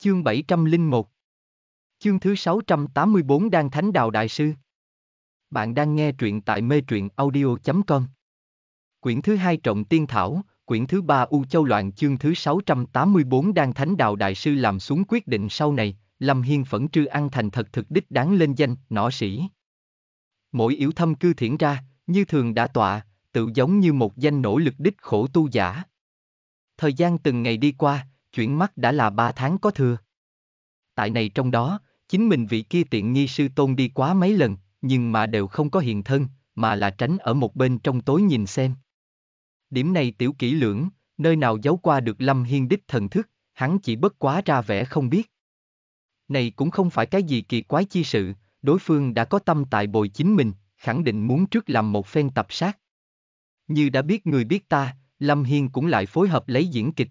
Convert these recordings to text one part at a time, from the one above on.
Chương 701 Chương thứ 684 Đan Thánh Đào Đại Sư Bạn đang nghe truyện tại mê truyện audio.com Quyển thứ 2 Trọng Tiên Thảo, quyển thứ 3 U Châu Loạn chương thứ 684 Đan Thánh Đào Đại Sư làm xuống quyết định sau này, Lâm Hiên Phẫn Trư Ăn Thành thật thực đích đáng lên danh, nỏ sĩ. Mỗi yếu thâm cư thiển ra, như thường đã tọa, tự giống như một danh nỗ lực đích khổ tu giả. Thời gian từng ngày đi qua, chuyển mắt đã là ba tháng có thừa. Tại này trong đó, chính mình vị kia tiện nghi sư tôn đi quá mấy lần, nhưng mà đều không có hiện thân, mà là tránh ở một bên trong tối nhìn xem. Điểm này tiểu kỹ lưỡng, nơi nào giấu qua được Lâm Hiên đích thần thức, hắn chỉ bất quá ra vẻ không biết. Này cũng không phải cái gì kỳ quái chi sự, đối phương đã có tâm tại bồi chính mình, khẳng định muốn trước làm một phen tập sát. Như đã biết người biết ta, Lâm Hiên cũng lại phối hợp lấy diễn kịch,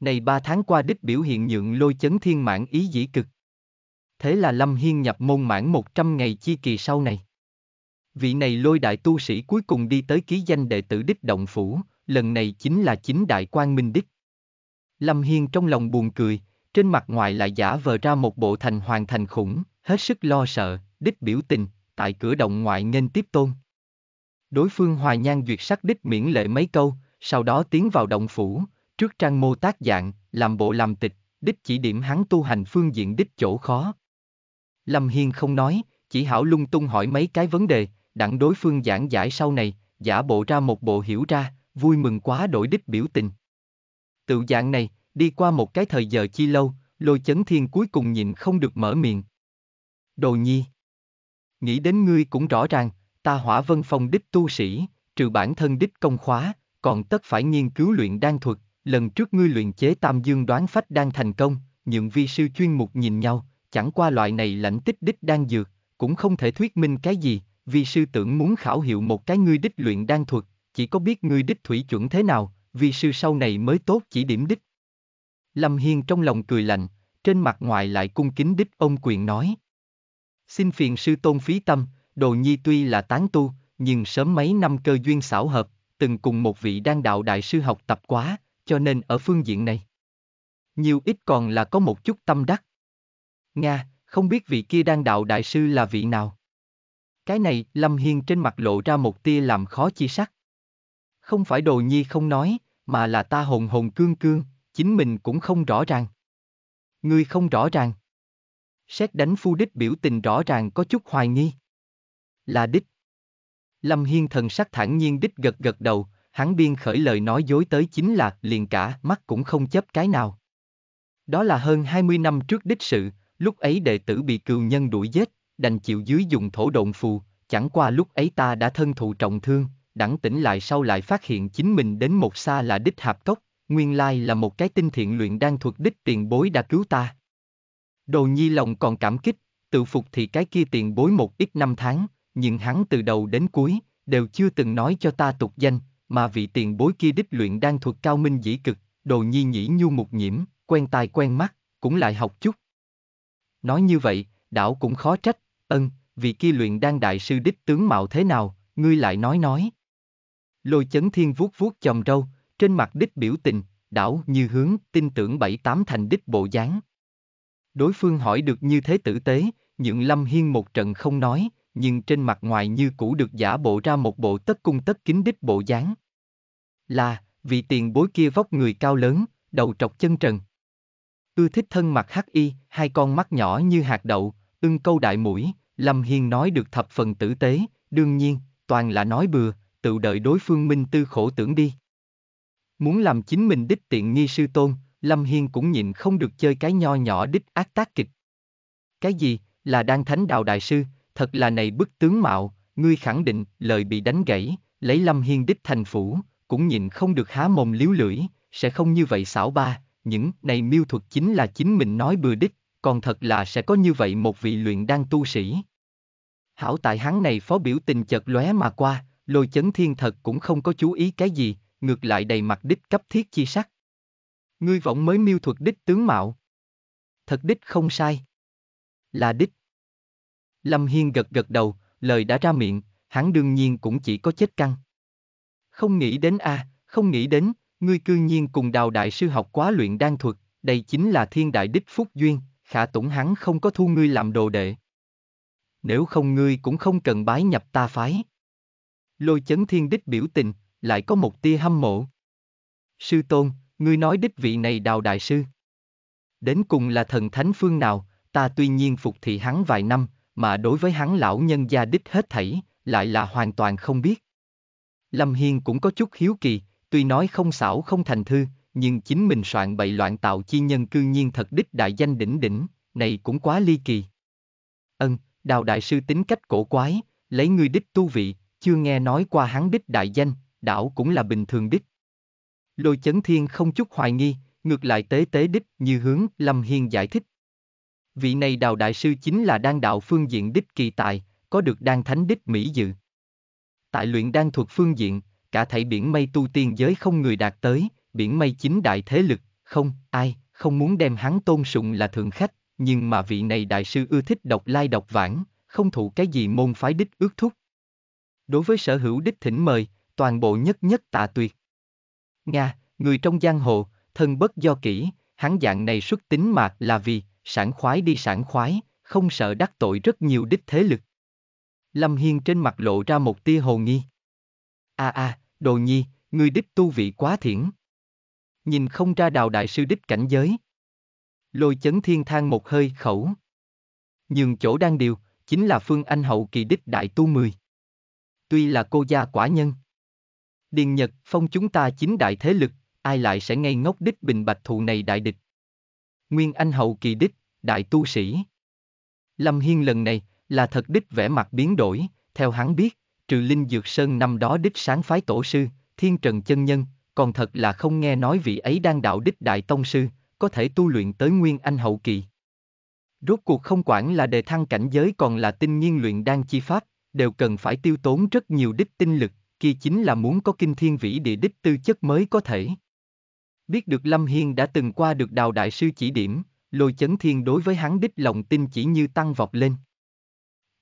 này ba tháng qua đích biểu hiện nhượng lôi chấn thiên mãn ý dĩ cực. Thế là Lâm Hiên nhập môn mãn 100 ngày chi kỳ sau này. Vị này lôi đại tu sĩ cuối cùng đi tới ký danh đệ tử đích động phủ, lần này chính là chính đại quan minh đích. Lâm Hiên trong lòng buồn cười, trên mặt ngoài lại giả vờ ra một bộ thành hoàng thành khủng, hết sức lo sợ, đích biểu tình, tại cửa động ngoại nên tiếp tôn. Đối phương hoài nhan duyệt sắc đích miễn lệ mấy câu, sau đó tiến vào động phủ, Trước trang mô tác dạng, làm bộ làm tịch, đích chỉ điểm hắn tu hành phương diện đích chỗ khó. Lâm Hiên không nói, chỉ hảo lung tung hỏi mấy cái vấn đề, đặng đối phương giảng giải sau này, giả bộ ra một bộ hiểu ra, vui mừng quá đổi đích biểu tình. Tự dạng này, đi qua một cái thời giờ chi lâu, lôi chấn thiên cuối cùng nhìn không được mở miệng. Đồ nhi. Nghĩ đến ngươi cũng rõ ràng, ta hỏa vân phong đích tu sĩ, trừ bản thân đích công khóa, còn tất phải nghiên cứu luyện đan thuật, lần trước ngươi luyện chế tam dương đoán phách đang thành công, những vi sư chuyên mục nhìn nhau, chẳng qua loại này lãnh tích đích đang dược, cũng không thể thuyết minh cái gì, vi sư tưởng muốn khảo hiệu một cái ngươi đích luyện đang thuật, chỉ có biết ngươi đích thủy chuẩn thế nào, vi sư sau này mới tốt chỉ điểm đích. Lâm Hiên trong lòng cười lạnh, trên mặt ngoài lại cung kính đích ông quyền nói. Xin phiền sư tôn phí tâm, đồ nhi tuy là tán tu, nhưng sớm mấy năm cơ duyên xảo hợp, từng cùng một vị đang đạo đại sư học tập quá, cho nên ở phương diện này. Nhiều ít còn là có một chút tâm đắc. Nga, không biết vị kia đang đạo đại sư là vị nào. Cái này, Lâm Hiên trên mặt lộ ra một tia làm khó chi sắc. Không phải đồ nhi không nói, mà là ta hồn hồn cương cương, chính mình cũng không rõ ràng. Ngươi không rõ ràng. Xét đánh phu đích biểu tình rõ ràng có chút hoài nghi. Là đích. Lâm Hiên thần sắc thản nhiên đích gật gật đầu, hắn biên khởi lời nói dối tới chính là liền cả mắt cũng không chấp cái nào. Đó là hơn 20 năm trước đích sự, lúc ấy đệ tử bị cừu nhân đuổi giết, đành chịu dưới dùng thổ độn phù, chẳng qua lúc ấy ta đã thân thụ trọng thương, đẳng tỉnh lại sau lại phát hiện chính mình đến một xa là đích hạp cốc, nguyên lai là một cái tinh thiện luyện đang thuộc đích tiền bối đã cứu ta. Đồ nhi lòng còn cảm kích, tự phục thì cái kia tiền bối một ít năm tháng, nhưng hắn từ đầu đến cuối, đều chưa từng nói cho ta tục danh, mà vị tiền bối kia đích luyện đang thuật cao minh dĩ cực, đồ nhi nhĩ nhu mục nhiễm, quen tai quen mắt, cũng lại học chút. Nói như vậy, đảo cũng khó trách, ân, vị kia luyện đang đại sư đích tướng mạo thế nào, ngươi lại nói nói. Lôi chấn thiên vuốt vuốt chòm râu, trên mặt đích biểu tình, đảo như hướng, tin tưởng bảy tám thành đích bộ dáng. Đối phương hỏi được như thế tử tế, nhượng Lâm Hiên một trận không nói, nhưng trên mặt ngoài như cũ được giả bộ ra một bộ tất cung tất kính đích bộ dáng. Là, vị tiền bối kia vóc người cao lớn, đầu trọc chân trần. Ưa thích thân mặt hắc y, hai con mắt nhỏ như hạt đậu, ưng câu đại mũi, Lâm Hiên nói được thập phần tử tế, đương nhiên, toàn là nói bừa, tự đợi đối phương minh tư khổ tưởng đi. Muốn làm chính mình đích tiện nghi sư tôn, Lâm Hiên cũng nhịn không được chơi cái nho nhỏ đích ác tác kịch. Cái gì, là đang thánh đạo đại sư, thật là này bức tướng mạo, ngươi khẳng định, lời bị đánh gãy, lấy Lâm Hiên đích thành phủ, cũng nhìn không được há mồm liếu lưỡi, sẽ không như vậy xảo ba, những này miêu thuật chính là chính mình nói bừa đích, còn thật là sẽ có như vậy một vị luyện đan tu sĩ. Hảo tại hắn này phó biểu tình chợt lóe mà qua, lôi chấn thiên thật cũng không có chú ý cái gì, ngược lại đầy mặt đích cấp thiết chi sắc. Ngươi vọng mới miêu thuật đích tướng mạo. Thật đích không sai. Là đích, Lâm Hiên gật gật đầu, lời đã ra miệng, hắn đương nhiên cũng chỉ có chết căng. Không nghĩ đến a, à, không nghĩ đến, ngươi cư nhiên cùng đào đại sư học quá luyện đan thuật, đây chính là thiên đại đích phúc duyên, khả tủng hắn không có thu ngươi làm đồ đệ. Nếu không ngươi cũng không cần bái nhập ta phái. Lôi chấn thiên đích biểu tình, lại có một tia hâm mộ. Sư tôn, ngươi nói đích vị này đào đại sư. Đến cùng là thần thánh phương nào, ta tuy nhiên phục thị hắn vài năm, mà đối với hắn lão nhân gia đích hết thảy, lại là hoàn toàn không biết. Lâm Hiên cũng có chút hiếu kỳ, tuy nói không xảo không thành thư, nhưng chính mình soạn bậy loạn tạo chi nhân cư nhiên thật đích đại danh đỉnh đỉnh, này cũng quá ly kỳ. Ân, đào đại sư tính cách cổ quái, lấy người đích tu vị, chưa nghe nói qua hắn đích đại danh, đảo cũng là bình thường đích. Lôi chấn thiên không chút hoài nghi, ngược lại tế tế đích như hướng Lâm Hiên giải thích vị này đào đại sư chính là đan đạo phương diện đích kỳ tài, có được đan thánh đích mỹ dự. Tại luyện đan thuật phương diện, cả thảy biển mây tu tiên giới không người đạt tới, biển mây chính đại thế lực, không, ai, không muốn đem hắn tôn sùng là thượng khách, nhưng mà vị này đại sư ưa thích độc lai độc vãng, không thụ cái gì môn phái đích ước thúc. Đối với sở hữu đích thỉnh mời, toàn bộ nhất nhất tạ tuyệt. Nga, người trong giang hồ, thân bất do kỹ, hắn dạng này xuất tính mạc là vì, sảng khoái đi sảng khoái, không sợ đắc tội rất nhiều đích thế lực. Lâm Hiên trên mặt lộ ra một tia hồ nghi. A à a, à, đồ nhi, người đích tu vị quá thiển. Nhìn không ra đào đại sư đích cảnh giới. Lôi chấn thiên thang một hơi khẩu. Nhường chỗ đang điều, chính là phương anh hậu kỳ đích đại tu mười. Tuy là cô gia quả nhân. Điền Nhật, phong chúng ta chính đại thế lực, ai lại sẽ ngây ngốc đích bình bạch thụ này đại địch. Nguyên Anh hậu kỳ đích, đại tu sĩ. Lâm Hiên lần này, là thật đích vẻ mặt biến đổi, theo hắn biết, trừ Linh Dược Sơn năm đó đích sáng phái tổ sư, Thiên Trần Chân Nhân, còn thật là không nghe nói vị ấy đang đạo đích đại tông sư, có thể tu luyện tới Nguyên Anh hậu kỳ. Rốt cuộc không quản là đề thăng cảnh giới còn là tinh nhiên luyện đan chi pháp, đều cần phải tiêu tốn rất nhiều đích tinh lực, kia chính là muốn có kinh thiên vĩ địa đích tư chất mới có thể. Biết được Lâm Hiên đã từng qua được đào đại sư chỉ điểm, lôi chấn thiên đối với hắn đích lòng tin chỉ như tăng vọt lên.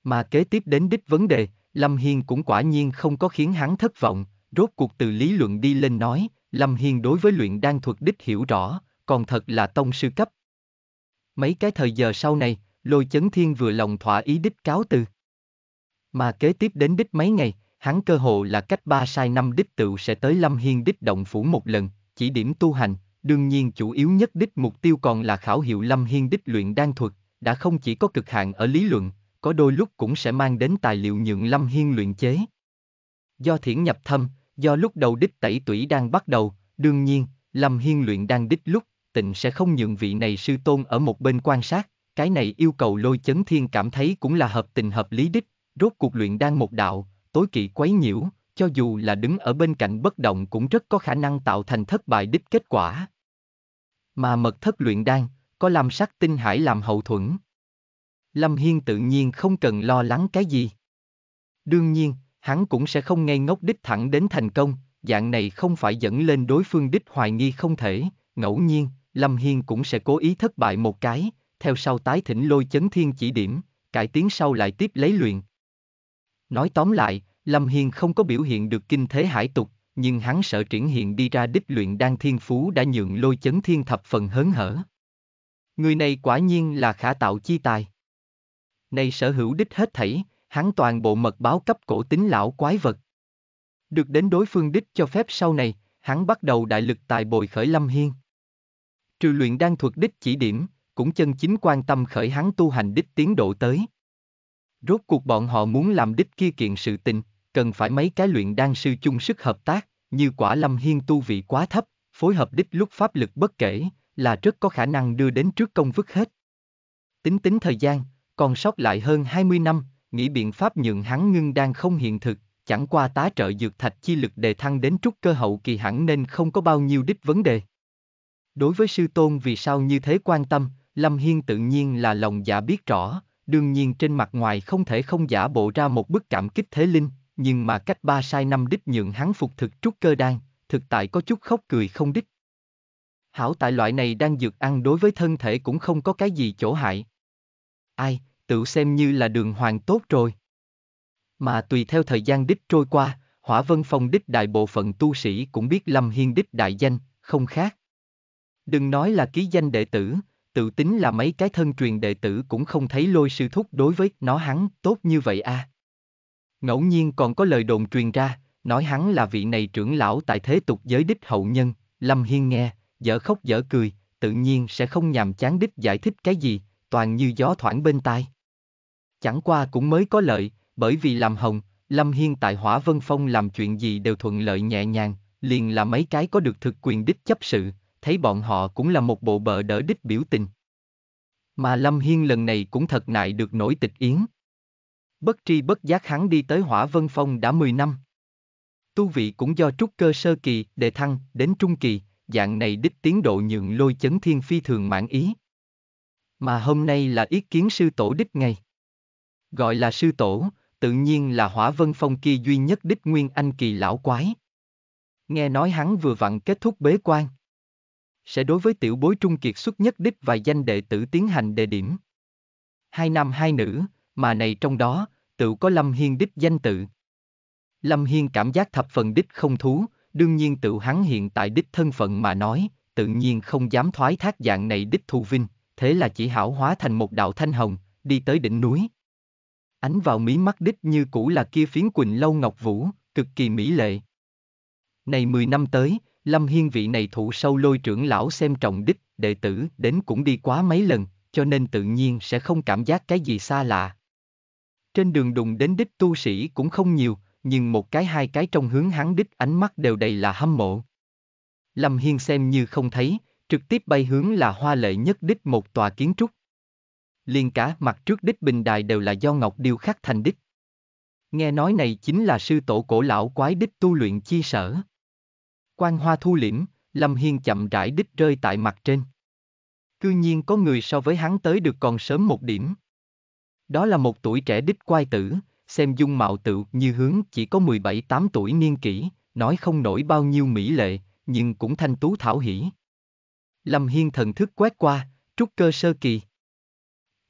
Mà kế tiếp đến đích vấn đề, Lâm Hiên cũng quả nhiên không có khiến hắn thất vọng, rốt cuộc từ lý luận đi lên nói, Lâm Hiên đối với luyện đan thuật đích hiểu rõ, còn thật là tông sư cấp. Mấy cái thời giờ sau này, lôi chấn thiên vừa lòng thỏa ý đích cáo từ. Mà kế tiếp đến đích mấy ngày, hắn cơ hồ là cách ba sai năm đích tựu sẽ tới Lâm Hiên đích động phủ một lần, chỉ điểm tu hành, đương nhiên chủ yếu nhất đích mục tiêu còn là khảo hiệu Lâm Hiên đích luyện đan thuật, đã không chỉ có cực hạn ở lý luận, có đôi lúc cũng sẽ mang đến tài liệu nhượng Lâm Hiên luyện chế. Do thiển nhập thâm, do lúc đầu đích tẩy tủy đang bắt đầu, đương nhiên, Lâm Hiên luyện đan đích lúc, tịnh sẽ không nhượng vị này sư tôn ở một bên quan sát, cái này yêu cầu lôi chấn thiên cảm thấy cũng là hợp tình hợp lý đích, rốt cuộc luyện đan một đạo, tối kỵ quấy nhiễu, cho dù là đứng ở bên cạnh bất động cũng rất có khả năng tạo thành thất bại đích kết quả. Mà mật thất luyện đan, có làm sắc tinh hải làm hậu thuẫn. Lâm Hiên tự nhiên không cần lo lắng cái gì. Đương nhiên, hắn cũng sẽ không ngây ngốc đích thẳng đến thành công, dạng này không phải dẫn lên đối phương đích hoài nghi không thể, ngẫu nhiên, Lâm Hiên cũng sẽ cố ý thất bại một cái, theo sau tái thỉnh lôi chấn thiên chỉ điểm, cải tiến sau lại tiếp lấy luyện. Nói tóm lại, Lâm Hiên không có biểu hiện được kinh thế hải tục, nhưng hắn sợ triển hiện đi ra đích luyện đan thiên phú đã nhượng lôi chấn thiên thập phần hớn hở. Người này quả nhiên là khả tạo chi tài. Này sở hữu đích hết thảy, hắn toàn bộ mật báo cấp cổ tính lão quái vật. Được đến đối phương đích cho phép sau này, hắn bắt đầu đại lực tài bồi khởi Lâm Hiên. Trừ luyện đan thuật đích chỉ điểm, cũng chân chính quan tâm khởi hắn tu hành đích tiến độ tới. Rốt cuộc bọn họ muốn làm đích kia kiện sự tình, cần phải mấy cái luyện đan sư chung sức hợp tác, như quả lâm hiên tu vị quá thấp, phối hợp đích lúc pháp lực bất kể, là rất có khả năng đưa đến trước công vức hết. Tính tính thời gian, còn sót lại hơn 20 năm, nghĩ biện pháp nhượng hắn ngưng đang không hiện thực, chẳng qua tá trợ dược thạch chi lực đề thăng đến trúc cơ hậu kỳ hẳn nên không có bao nhiêu đích vấn đề. Đối với sư tôn vì sao như thế quan tâm, Lâm Hiên tự nhiên là lòng dạ biết rõ, đương nhiên trên mặt ngoài không thể không giả bộ ra một bức cảm kích thế linh, nhưng mà cách ba sai năm đích nhượng hắn phục thực trúc cơ đan, thực tại có chút khóc cười không đích. Hảo tại loại này đang dược ăn đối với thân thể cũng không có cái gì chỗ hại. Ai, tự xem như là đường hoàng tốt rồi. Mà tùy theo thời gian đích trôi qua, hỏa vân phong đích đại bộ phận tu sĩ cũng biết Lâm Hiên đích đại danh, không khác. Đừng nói là ký danh đệ tử, tự tính là mấy cái thân truyền đệ tử cũng không thấy lôi sư thúc đối với nó hắn tốt như vậy a. À. Ngẫu nhiên còn có lời đồn truyền ra, nói hắn là vị này trưởng lão tại thế tục giới đích hậu nhân, Lâm Hiên nghe, dở khóc dở cười, tự nhiên sẽ không nhàm chán đích giải thích cái gì, toàn như gió thoảng bên tai. Chẳng qua cũng mới có lợi, bởi vì làm hồng, Lâm Hiên tại Hỏa Vân Phong làm chuyện gì đều thuận lợi nhẹ nhàng, liền là mấy cái có được thực quyền đích chấp sự, thấy bọn họ cũng là một bộ bợ đỡ đích biểu tình. Mà Lâm Hiên lần này cũng thật nại được nổi tịch yến, bất tri bất giác hắn đi tới hỏa vân phong đã 10 năm. Tu vị cũng do trúc cơ sơ kỳ, đệ thăng, đến trung kỳ, dạng này đích tiến độ nhượng lôi chấn thiên phi thường mãn ý. Mà hôm nay là ý kiến sư tổ đích ngày. Gọi là sư tổ, tự nhiên là hỏa vân phong kỳ duy nhất đích nguyên anh kỳ lão quái. Nghe nói hắn vừa vặn kết thúc bế quan. Sẽ đối với tiểu bối trung kiệt xuất nhất đích và danh đệ tử tiến hành đề điểm. Hai nam hai nữ, mà này trong đó, tự có Lâm Hiên đích danh tự. Lâm Hiên cảm giác thập phần đích không thú, đương nhiên tự hắn hiện tại đích thân phận mà nói, tự nhiên không dám thoái thác dạng này đích thù vinh, thế là chỉ hảo hóa thành một đạo thanh hồng, đi tới đỉnh núi. Ánh vào mí mắt đích như cũ là kia phiến quỳnh lâu ngọc vũ, cực kỳ mỹ lệ. Này 10 năm tới, Lâm Hiên vị này thụ sâu lôi trưởng lão xem trọng đích, đệ tử đến cũng đi quá mấy lần, cho nên tự nhiên sẽ không cảm giác cái gì xa lạ, trên đường đụng đến đích tu sĩ cũng không nhiều, nhưng một cái hai cái trong hướng hắn đích ánh mắt đều đầy là hâm mộ. Lâm Hiên xem như không thấy, trực tiếp bay hướng là hoa lệ nhất đích một tòa kiến trúc. Liên cả mặt trước đích bình đài đều là do ngọc điêu khắc thành đích. Nghe nói này chính là sư tổ cổ lão quái đích tu luyện chi sở. Quan hoa thu liễm, Lâm Hiên chậm rãi đích rơi tại mặt trên. Cư nhiên có người so với hắn tới được còn sớm một điểm. Đó là một tuổi trẻ đích quai tử, xem dung mạo tự như hướng chỉ có 17-8 tuổi niên kỷ, nói không nổi bao nhiêu mỹ lệ, nhưng cũng thanh tú thảo hỷ. Lâm Hiên thần thức quét qua, trúc cơ sơ kỳ.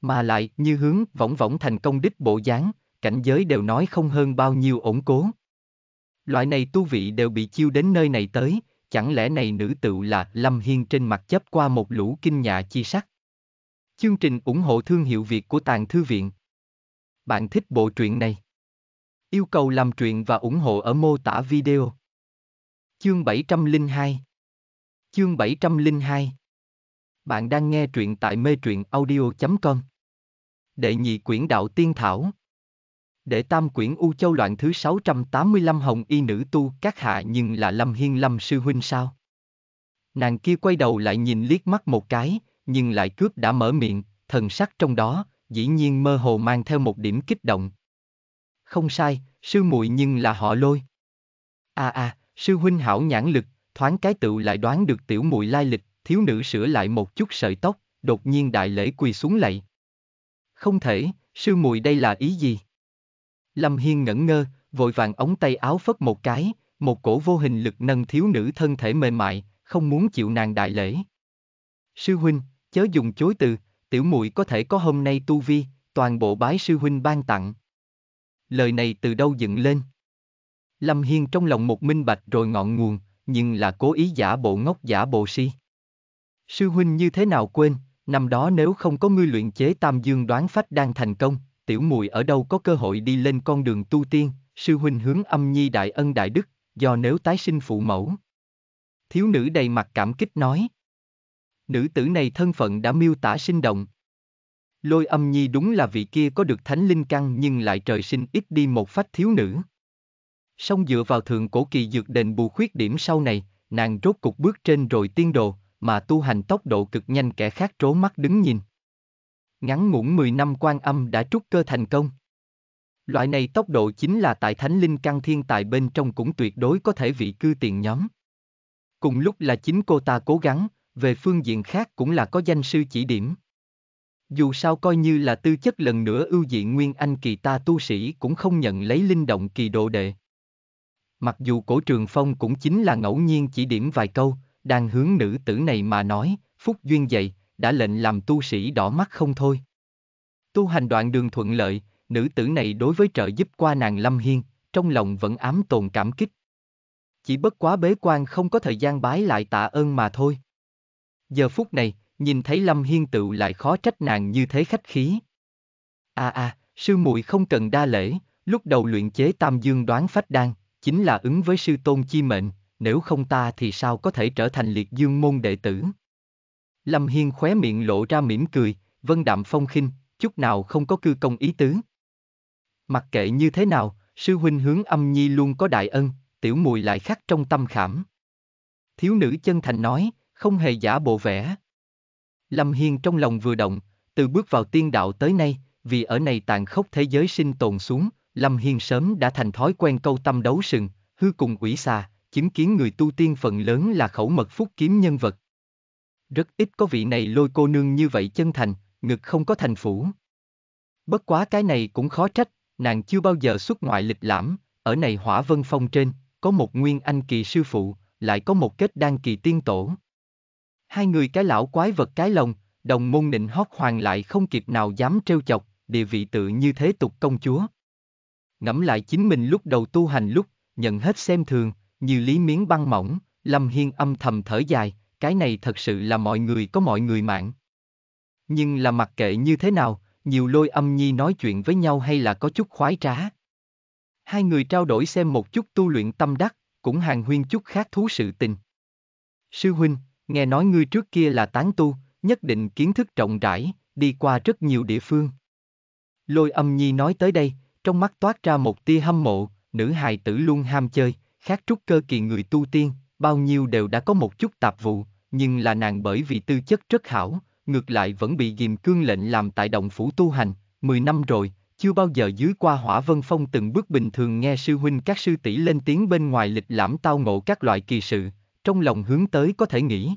Mà lại, như hướng võng võng thành công đích bộ dáng, cảnh giới đều nói không hơn bao nhiêu ổn cố. Loại này tu vị đều bị chiêu đến nơi này tới, chẳng lẽ này nữ tựu là Lâm Hiên trên mặt chấp qua một lũ kinh nhạ chi sắc. Chương trình ủng hộ thương hiệu Việt của Tàng Thư Viện. Bạn thích bộ truyện này? Yêu cầu làm truyện và ủng hộ ở mô tả video. Chương 702 Chương 702 Bạn đang nghe truyện tại mê truyện audio.com Đệ nhị quyển đạo tiên thảo Đệ tam quyển U Châu loạn thứ 685 Hồng Y nữ tu các hạ nhưng là Lâm Hiên Lâm sư huynh sao? Nàng kia quay đầu lại nhìn liếc mắt một cái, nhưng lại cướp đã mở miệng, thần sắc trong đó, dĩ nhiên mơ hồ mang theo một điểm kích động. Không sai, sư muội nhưng là họ lôi. À à, sư huynh hảo nhãn lực, thoáng cái tựu lại đoán được tiểu muội lai lịch, thiếu nữ sửa lại một chút sợi tóc, đột nhiên đại lễ quỳ xuống lạy. Không thể, sư muội đây là ý gì? Lâm Hiên ngẩn ngơ, vội vàng ống tay áo phất một cái, một cổ vô hình lực nâng thiếu nữ thân thể mềm mại, không muốn chịu nàng đại lễ. Sư huynh, chớ dùng chối từ, tiểu muội có thể có hôm nay tu vi, toàn bộ bái sư huynh ban tặng. Lời này từ đâu dựng lên? Lâm Hiên trong lòng một minh bạch rồi ngọn nguồn, nhưng là cố ý giả bộ ngốc giả bộ si. Sư huynh như thế nào quên, năm đó nếu không có ngươi luyện chế tam dương đoán phách đang thành công, tiểu muội ở đâu có cơ hội đi lên con đường tu tiên, sư huynh hướng âm nhi đại ân đại đức, do nếu tái sinh phụ mẫu. Thiếu nữ đầy mặt cảm kích nói. Nữ tử này thân phận đã miêu tả sinh động. Lôi âm nhi đúng là vị kia có được thánh linh căn nhưng lại trời sinh ít đi một phách thiếu nữ. Song dựa vào thượng cổ kỳ dược đền bù khuyết điểm sau này, nàng rốt cục bước trên rồi tiên đồ, mà tu hành tốc độ cực nhanh kẻ khác trố mắt đứng nhìn. Ngắn ngủn 10 năm quan âm đã trúc cơ thành công. Loại này tốc độ chính là tại thánh linh căn thiên tài bên trong cũng tuyệt đối có thể vị cư tiền nhóm. Cùng lúc là chính cô ta cố gắng, về phương diện khác cũng là có danh sư chỉ điểm. Dù sao coi như là tư chất lần nữa ưu dị nguyên anh kỳ ta tu sĩ cũng không nhận lấy linh động kỳ độ đệ. Mặc dù cổ trường phong cũng chính là ngẫu nhiên chỉ điểm vài câu, đang hướng nữ tử này mà nói, phúc duyên dậy, đã lệnh làm tu sĩ đỏ mắt không thôi. Tu hành đoạn đường thuận lợi, nữ tử này đối với trợ giúp qua nàng Lâm Hiên, trong lòng vẫn ám tồn cảm kích. Chỉ bất quá bế quan không có thời gian bái lại tạ ơn mà thôi. Giờ phút này, nhìn thấy Lâm Hiên Tựu lại khó trách nàng như thế khách khí. À à, sư muội không cần đa lễ, lúc đầu luyện chế tam dương đoán phách đan, chính là ứng với sư tôn chi mệnh, nếu không ta thì sao có thể trở thành liệt dương môn đệ tử. Lâm Hiên khóe miệng lộ ra mỉm cười, vân đạm phong khinh, chút nào không có cư công ý tứ. Mặc kệ như thế nào, sư huynh hướng âm nhi luôn có đại ân, tiểu mùi lại khắc trong tâm khảm. Thiếu nữ chân thành nói, không hề giả bộ vẽ. Lâm Hiên trong lòng vừa động, từ bước vào tiên đạo tới nay, vì ở này tàn khốc thế giới sinh tồn xuống, Lâm Hiên sớm đã thành thói quen câu tâm đấu sừng, hư cùng quỷ xà, chứng kiến người tu tiên phần lớn là khẩu mật phúc kiếm nhân vật. Rất ít có vị này lôi cô nương như vậy chân thành, ngực không có thành phủ. Bất quá cái này cũng khó trách, nàng chưa bao giờ xuất ngoại lịch lãm, ở này hỏa vân phong trên, có một nguyên anh kỳ sư phụ, lại có một kết đan kỳ tiên tổ. Hai người cái lão quái vật cái lồng, đồng môn nịnh hót hoàng lại không kịp nào dám trêu chọc, địa vị tự như thế tục công chúa. Ngẫm lại chính mình lúc đầu tu hành lúc, nhận hết xem thường, như lý miếng băng mỏng, Lâm Hiên âm thầm thở dài, cái này thật sự là mọi người có mọi người mạng. Nhưng là mặc kệ như thế nào, nhiều lôi âm nhi nói chuyện với nhau hay là có chút khoái trá. Hai người trao đổi xem một chút tu luyện tâm đắc, cũng hàng huyên chút khác thú sự tình. Sư huynh, nghe nói ngươi trước kia là tán tu, nhất định kiến thức rộng rãi, đi qua rất nhiều địa phương. Lôi âm nhi nói tới đây, trong mắt toát ra một tia hâm mộ, nữ hài tử luôn ham chơi, khác trúc cơ kỳ người tu tiên, bao nhiêu đều đã có một chút tạp vụ, nhưng là nàng bởi vì tư chất rất hảo, ngược lại vẫn bị ghim cương lệnh làm tại động phủ tu hành, 10 năm rồi, chưa bao giờ dưới qua hỏa vân phong từng bước bình thường nghe sư huynh các sư tỷ lên tiếng bên ngoài lịch lãm tao ngộ các loại kỳ sự, trong lòng hướng tới có thể nghĩ.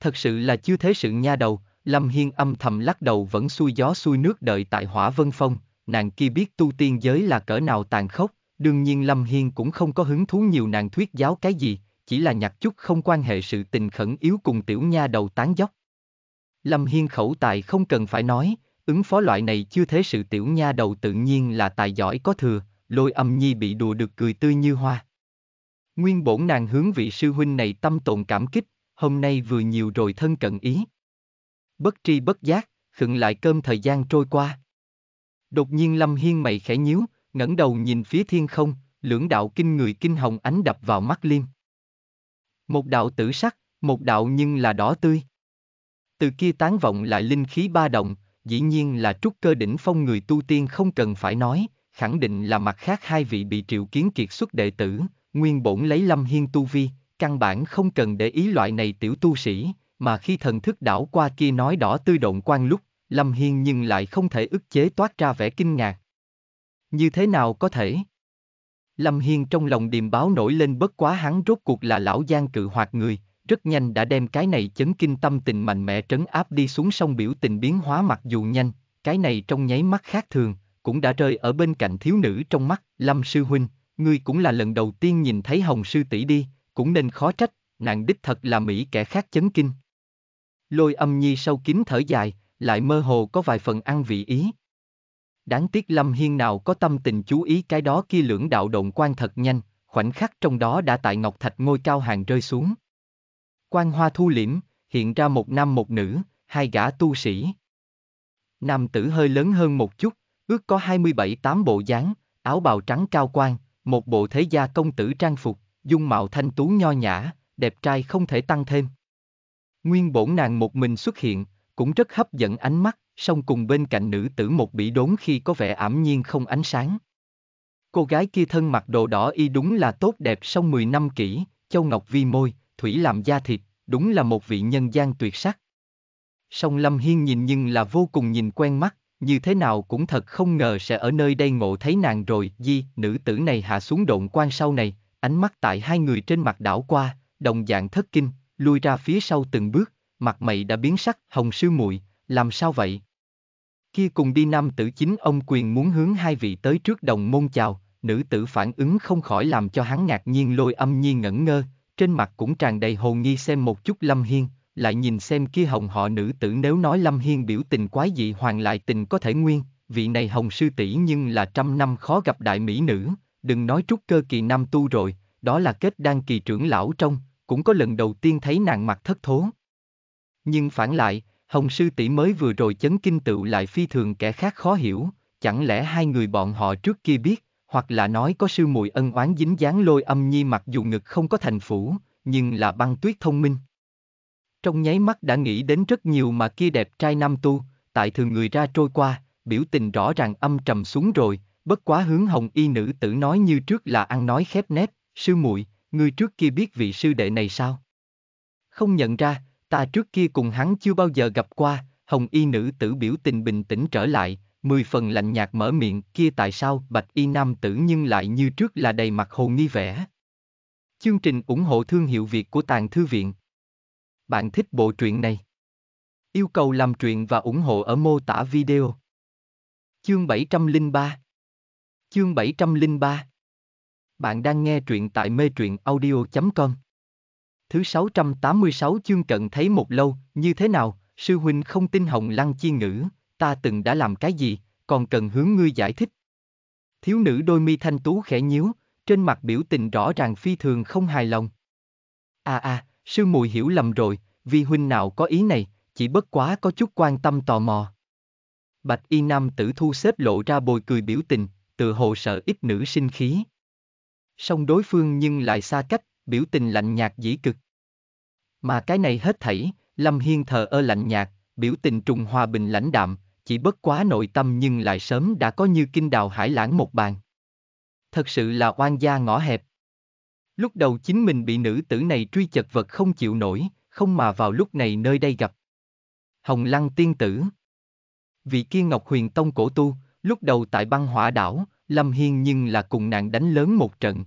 Thật sự là chưa thế sự nha đầu, Lâm Hiên âm thầm lắc đầu vẫn xuôi gió xuôi nước đợi tại hỏa vân phong, nàng kia biết tu tiên giới là cỡ nào tàn khốc, đương nhiên Lâm Hiên cũng không có hứng thú nhiều nàng thuyết giáo cái gì, chỉ là nhặt chút không quan hệ sự tình khẩn yếu cùng tiểu nha đầu tán dốc. Lâm Hiên khẩu tài không cần phải nói, ứng phó loại này chưa thế sự tiểu nha đầu tự nhiên là tài giỏi có thừa, lôi âm nhi bị đùa được cười tươi như hoa. Nguyên bổn nàng hướng vị sư huynh này tâm tồn cảm kích, hôm nay vừa nhiều rồi thân cận ý. Bất tri bất giác, khựng lại cơm thời gian trôi qua. Đột nhiên Lâm Hiên mày khẽ nhíu, ngẩng đầu nhìn phía thiên không, lưỡng đạo kinh người kinh hồng ánh đập vào mắt liêm. Một đạo tử sắc, một đạo nhưng là đỏ tươi. Từ kia tán vọng lại linh khí ba động, dĩ nhiên là trúc cơ đỉnh phong người tu tiên không cần phải nói, khẳng định là mặt khác hai vị bị triệu kiến kiệt xuất đệ tử, Nguyên bổn lấy lâm hiên tu vi, căn bản không cần để ý loại này tiểu tu sĩ, mà khi thần thức đảo qua kia nói đỏ tươi động quan lúc, lâm hiên nhưng lại không thể ức chế toát ra vẻ kinh ngạc. Như thế nào có thể? Lâm Hiên trong lòng điềm báo nổi lên bất quá hắn rốt cuộc là lão gian cự hoạt người, rất nhanh đã đem cái này chấn kinh tâm tình mạnh mẽ trấn áp đi xuống sông biểu tình biến hóa mặc dù nhanh, cái này trong nháy mắt khác thường, cũng đã rơi ở bên cạnh thiếu nữ trong mắt, Lâm Sư Huynh, Ngươi cũng là lần đầu tiên nhìn thấy Hồng Sư tỷ đi, cũng nên khó trách, nàng đích thật là Mỹ kẻ khác chấn kinh. Lôi âm nhi sâu kín thở dài, lại mơ hồ có vài phần ăn vị ý. Đáng tiếc Lâm Hiên nào có tâm tình chú ý cái đó kia lưỡng đạo động quan thật nhanh, khoảnh khắc trong đó đã tại Ngọc Thạch ngôi cao hàng rơi xuống. Quan hoa thu liễm, hiện ra một nam một nữ, hai gã tu sĩ. Nam tử hơi lớn hơn một chút, ước có 27 tám bộ dáng, áo bào trắng cao quan, một bộ thế gia công tử trang phục, dung mạo thanh tú nho nhã, đẹp trai không thể tăng thêm. Nguyên bổn nàng một mình xuất hiện, cũng rất hấp dẫn ánh mắt, song cùng bên cạnh nữ tử một bị đốn khi có vẻ ảm nhiên không ánh sáng. Cô gái kia thân mặc đồ đỏ y đúng là tốt đẹp song 10 năm kỹ, châu ngọc vi môi, thủy làm da thịt, đúng là một vị nhân gian tuyệt sắc. Song Lâm Hiên nhìn nhưng là vô cùng nhìn quen mắt, như thế nào cũng thật không ngờ sẽ ở nơi đây ngộ thấy nàng rồi, di, nữ tử này hạ xuống độn quan sau này, ánh mắt tại hai người trên mặt đảo qua, đồng dạng thất kinh, lui ra phía sau từng bước, mặt mày đã biến sắc, hồng sư muội, làm sao vậy? Khi cùng đi nam tử chính ông quyền muốn hướng hai vị tới trước đồng môn chào, nữ tử phản ứng không khỏi làm cho hắn ngạc nhiên lôi âm nhi ngẩn ngơ, trên mặt cũng tràn đầy hồ nghi xem một chút lâm hiên, lại nhìn xem kia hồng họ nữ tử nếu nói Lâm Hiên biểu tình quái dị hoàng lại tình có thể nguyên, vị này hồng sư tỷ nhưng là trăm năm khó gặp đại mỹ nữ, đừng nói trúc cơ kỳ nam tu rồi, đó là kết đan kỳ trưởng lão trong, cũng có lần đầu tiên thấy nàng mặt thất thố. Nhưng phản lại, hồng sư tỷ mới vừa rồi chấn kinh tựu lại phi thường kẻ khác khó hiểu, chẳng lẽ hai người bọn họ trước kia biết, hoặc là nói có sư mùi ân oán dính dáng lôi âm nhi mặc dù ngực không có thành phủ, nhưng là băng tuyết thông minh trong nháy mắt đã nghĩ đến rất nhiều mà kia đẹp trai nam tu, tại thường người ra trôi qua, biểu tình rõ ràng âm trầm xuống rồi, bất quá hướng hồng y nữ tử nói như trước là ăn nói khép nép, sư muội, người trước kia biết vị sư đệ này sao? Không nhận ra, ta trước kia cùng hắn chưa bao giờ gặp qua, hồng y nữ tử biểu tình bình tĩnh trở lại, mười phần lạnh nhạt mở miệng kia tại sao bạch y nam tử nhưng lại như trước là đầy mặt hồ nghi vẻ. Chương trình ủng hộ thương hiệu Việt của Tàng Thư Viện bạn thích bộ truyện này? Yêu cầu làm truyện và ủng hộ ở mô tả video. Chương 703 Chương 703 Bạn đang nghe truyện tại mê truyện audio.com Thứ 686 chương cận thấy một lâu, như thế nào, sư huynh không tin hồng lăng chi ngữ, ta từng đã làm cái gì, còn cần hướng ngươi giải thích. Thiếu nữ đôi mi thanh tú khẽ nhíu, trên mặt biểu tình rõ ràng phi thường không hài lòng. À à, Sư muội hiểu lầm rồi, vi huynh nào có ý này, chỉ bất quá có chút quan tâm tò mò. Bạch y nam tử thu xếp lộ ra bồi cười biểu tình, tự hồ sợ ít nữ sinh khí. Song đối phương nhưng lại xa cách, biểu tình lạnh nhạt dĩ cực. Mà cái này hết thảy, Lâm Hiên thờ ơ lạnh nhạt, biểu tình trùng hòa bình lãnh đạm, chỉ bất quá nội tâm nhưng lại sớm đã có như kinh đào hải lãng một bàn. Thật sự là oan gia ngõ hẹp, Lúc đầu chính mình bị nữ tử này truy chật vật không chịu nổi, không mà vào lúc này nơi đây gặp. Hồng Lăng tiên tử Vị kia Ngọc Huyền Tông cổ tu, lúc đầu tại băng hỏa đảo, Lâm Hiên nhưng là cùng nàng đánh lớn một trận.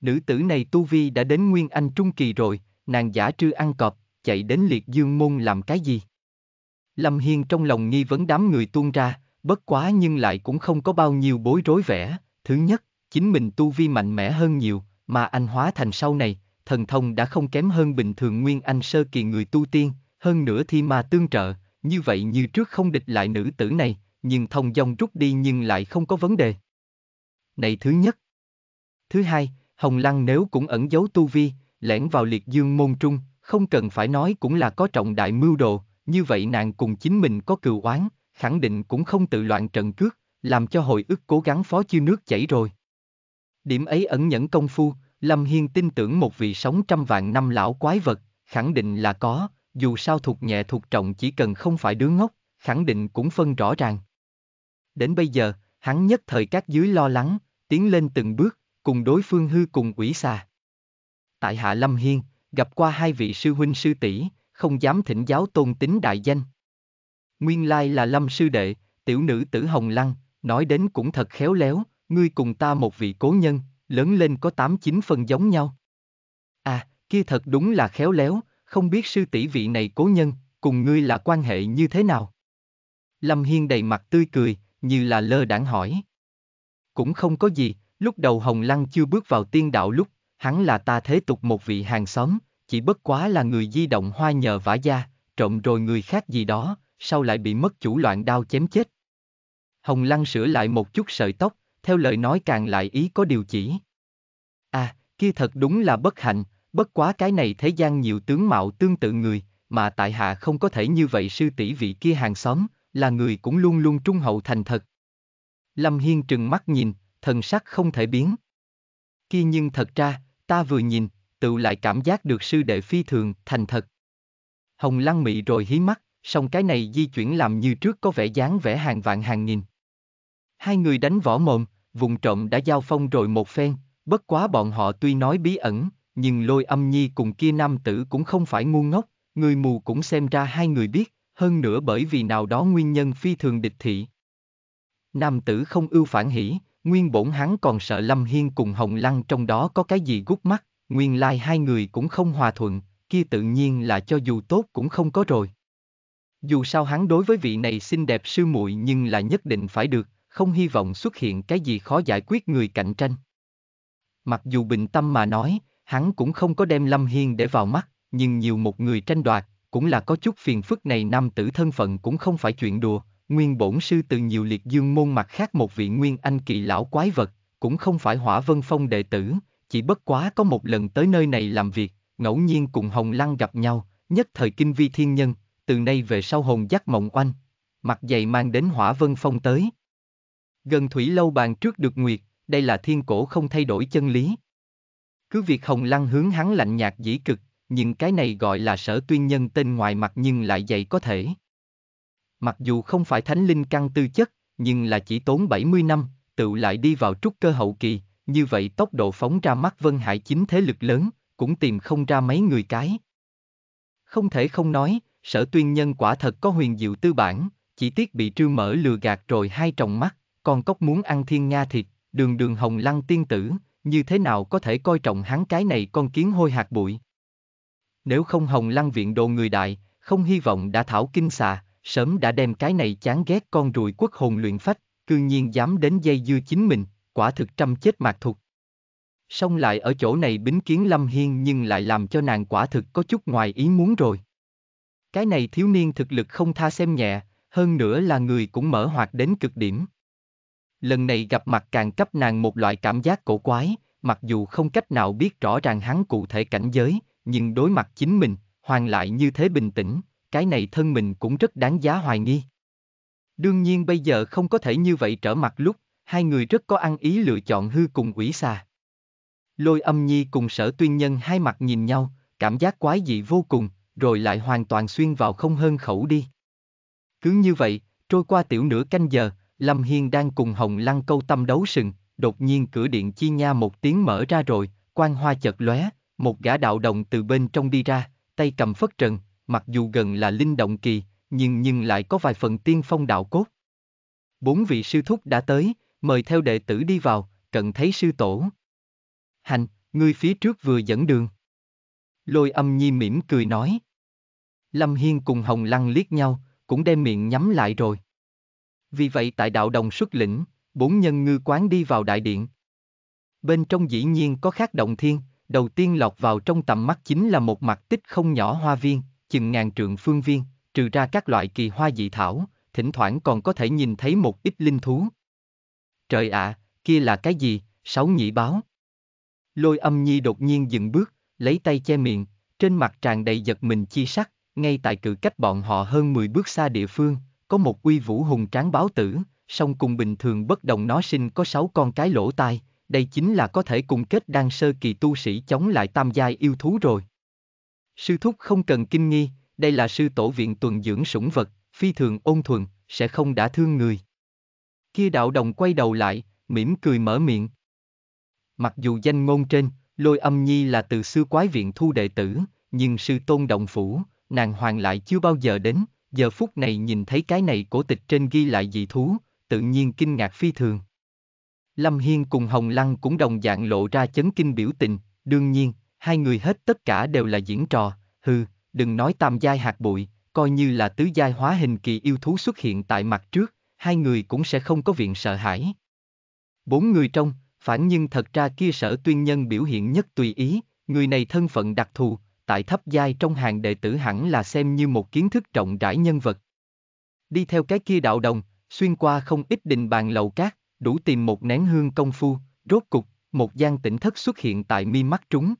Nữ tử này tu vi đã đến Nguyên Anh Trung Kỳ rồi, nàng giả trư ăn cọp, chạy đến liệt dương môn làm cái gì? Lâm Hiên trong lòng nghi vấn đám người tuôn ra, bất quá nhưng lại cũng không có bao nhiêu bối rối vẻ. Thứ nhất, chính mình tu vi mạnh mẽ hơn nhiều, mà anh hóa thành sau này, thần thông đã không kém hơn bình thường nguyên anh sơ kỳ người tu tiên, hơn nữa thì mà tương trợ, như vậy như trước không địch lại nữ tử này, nhưng thông dong rút đi nhưng lại không có vấn đề. Này thứ nhất. Thứ hai, Hồng Lăng nếu cũng ẩn giấu tu vi, lẻn vào liệt dương môn trung, không cần phải nói cũng là có trọng đại mưu đồ, như vậy nàng cùng chính mình có cừu oán, khẳng định cũng không tự loạn trận cước, làm cho hồi ức cố gắng phó chiêu nước chảy rồi. Điểm ấy ẩn nhẫn công phu, Lâm Hiên tin tưởng một vị sống trăm vạn năm lão quái vật, khẳng định là có, dù sao thuộc nhẹ thuộc trọng chỉ cần không phải đứa ngốc, khẳng định cũng phân rõ ràng. Đến bây giờ, hắn nhất thời các dưới lo lắng, tiến lên từng bước, cùng đối phương hư cùng quỷ xà. Tại Hạ Lâm Hiên, gặp qua hai vị sư huynh sư tỷ, không dám thỉnh giáo tôn tính đại danh. Nguyên lai là Lâm sư đệ, tiểu nữ tử Hồng Lăng, nói đến cũng thật khéo léo, ngươi cùng ta một vị cố nhân, lớn lên có tám chín phần giống nhau. À, kia thật đúng là khéo léo, không biết sư tỷ vị này cố nhân, cùng ngươi là quan hệ như thế nào? Lâm Hiên đầy mặt tươi cười, như là lơ đãng hỏi. Cũng không có gì, lúc đầu Hồng Lăng chưa bước vào tiên đạo lúc, hắn là ta thế tục một vị hàng xóm, chỉ bất quá là người di động hoa nhờ vả gia, trộm rồi người khác gì đó, sau lại bị mất chủ loạn đao chém chết. Hồng Lăng sửa lại một chút sợi tóc, theo lời nói càng lại ý có điều chỉ. À, kia thật đúng là bất hạnh, bất quá cái này thế gian nhiều tướng mạo tương tự người, mà tại hạ không có thể như vậy sư tỷ vị kia hàng xóm, là người cũng luôn luôn trung hậu thành thật. Lâm Hiên trừng mắt nhìn, thần sắc không thể biến. Kia nhưng thật ra, ta vừa nhìn, tự lại cảm giác được sư đệ phi thường, thành thật. Hồng lăng mị rồi hí mắt, song cái này di chuyển làm như trước có vẻ dáng vẻ hàng vạn hàng nghìn. Hai người đánh võ mồm, vùng trộm đã giao phong rồi một phen, bất quá bọn họ tuy nói bí ẩn, nhưng lôi âm nhi cùng kia nam tử cũng không phải ngu ngốc, người mù cũng xem ra hai người biết, hơn nữa bởi vì nào đó nguyên nhân phi thường địch thị. Nam tử không ưu phản hỉ, nguyên bổn hắn còn sợ Lâm Hiên cùng Hồng Lăng trong đó có cái gì gút mắt, nguyên lai hai người cũng không hòa thuận, kia tự nhiên là cho dù tốt cũng không có rồi. Dù sao hắn đối với vị này xinh đẹp sư muội nhưng là nhất định phải được, không hy vọng xuất hiện cái gì khó giải quyết người cạnh tranh. Mặc dù bình tâm mà nói, hắn cũng không có đem Lâm Hiên để vào mắt, nhưng nhiều một người tranh đoạt, cũng là có chút phiền phức này nam tử thân phận cũng không phải chuyện đùa, nguyên bổn sư từ nhiều liệt dương môn mặt khác một vị nguyên anh kỳ lão quái vật, cũng không phải hỏa vân phong đệ tử, chỉ bất quá có một lần tới nơi này làm việc, ngẫu nhiên cùng Hồng Lăng gặp nhau, nhất thời kinh vi thiên nhân, từ nay về sau hồn giác mộng oanh, mặt dày mang đến hỏa vân phong tới, Gần thủy lâu bàn trước được nguyệt, đây là thiên cổ không thay đổi chân lý. Cứ việc Hồng Lăng hướng hắn lạnh nhạt dĩ cực, nhưng cái này gọi là sở tuyên nhân tên ngoài mặt nhưng lại dạy có thể. Mặc dù không phải thánh linh căn tư chất, nhưng là chỉ tốn 70 năm, tự lại đi vào trúc cơ hậu kỳ, như vậy tốc độ phóng ra mắt Vân Hải chính thế lực lớn, cũng tìm không ra mấy người cái. Không thể không nói, sở tuyên nhân quả thật có huyền diệu tư bản, chỉ tiếc bị trư mở lừa gạt rồi hai tròng mắt con cóc muốn ăn thiên nga thịt, đường đường hồng lăng tiên tử, như thế nào có thể coi trọng hắn cái này con kiến hôi hạt bụi. Nếu không hồng lăng viện đồ người đại, không hy vọng đã thảo kinh xà, sớm đã đem cái này chán ghét con ruồi quốc hồn luyện phách, cư nhiên dám đến dây dư chính mình, quả thực trăm chết mạc thuộc. Xong lại ở chỗ này bính kiến Lâm Hiên nhưng lại làm cho nàng quả thực có chút ngoài ý muốn rồi. Cái này thiếu niên thực lực không tha xem nhẹ, hơn nữa là người cũng mở hoạt đến cực điểm. Lần này gặp mặt càng cấp nàng một loại cảm giác cổ quái, mặc dù không cách nào biết rõ ràng hắn cụ thể cảnh giới, nhưng đối mặt chính mình, hoàng lại như thế bình tĩnh, cái này thân mình cũng rất đáng giá hoài nghi. Đương nhiên bây giờ không có thể như vậy trở mặt lúc, hai người rất có ăn ý lựa chọn hư cùng quỷ xà. Lôi âm nhi cùng sở tuyên nhân hai mặt nhìn nhau, cảm giác quái dị vô cùng, rồi lại hoàn toàn xuyên vào không hơn khẩu đi. Cứ như vậy, trôi qua tiểu nửa canh giờ, Lâm Hiên đang cùng Hồng Lăng câu tâm đấu sừng, đột nhiên cửa điện chi nha một tiếng mở ra rồi, quan hoa chợt lóe, một gã đạo đồng từ bên trong đi ra, tay cầm phất trần, mặc dù gần là linh động kỳ, nhưng nhưng lại có vài phần tiên phong đạo cốt. Bốn vị sư thúc đã tới, mời theo đệ tử đi vào, cận thấy sư tổ. Hành, ngươi phía trước vừa dẫn đường. Lôi âm nhi mỉm cười nói. Lâm Hiên cùng Hồng Lăng liếc nhau, cũng đem miệng nhắm lại rồi. Vì vậy tại đạo đồng xuất lĩnh, bốn nhân ngư quán đi vào đại điện. Bên trong dĩ nhiên có khác động thiên, đầu tiên lọt vào trong tầm mắt chính là một mặt tích không nhỏ hoa viên, chừng ngàn trượng phương viên, trừ ra các loại kỳ hoa dị thảo, thỉnh thoảng còn có thể nhìn thấy một ít linh thú. Trời ạ, à, kia là cái gì, sáu nhị báo. Lôi âm nhi đột nhiên dừng bước, lấy tay che miệng, trên mặt tràn đầy giật mình chi sắc, ngay tại cự cách bọn họ hơn 10 bước xa địa phương, có một uy vũ hùng tráng báo tử, song cùng bình thường bất đồng nó sinh có sáu con cái lỗ tai, đây chính là có thể cùng kết đan sơ kỳ tu sĩ chống lại tam giai yêu thú rồi. Sư thúc không cần kinh nghi, đây là sư tổ viện tuần dưỡng sủng vật, phi thường ôn thuần, sẽ không đã thương người. Kia đạo đồng quay đầu lại, mỉm cười mở miệng. Mặc dù danh ngôn trên, lôi âm nhi là từ xưa quái viện thu đệ tử, nhưng sư tôn đồng phủ, nàng hoàng lại chưa bao giờ đến, giờ phút này nhìn thấy cái này cổ tịch trên ghi lại dị thú, tự nhiên kinh ngạc phi thường. Lâm Hiên cùng Hồng Lăng cũng đồng dạng lộ ra chấn kinh biểu tình, đương nhiên, hai người hết tất cả đều là diễn trò, hừ, đừng nói tam giai hạt bụi, coi như là tứ giai hóa hình kỳ yêu thú xuất hiện tại mặt trước, hai người cũng sẽ không có viện sợ hãi. Bốn người trong, phản nhưng thật ra kia sở tuyên nhân biểu hiện nhất tùy ý, người này thân phận đặc thù, tại thấp giai trong hàng đệ tử hẳn là xem như một kiến thức rộng rãi nhân vật. Đi theo cái kia đạo đồng, xuyên qua không ít đình bàn lầu cát, đủ tìm một nén hương công phu, rốt cục, một gian tỉnh thất xuất hiện tại mi mắt trúng.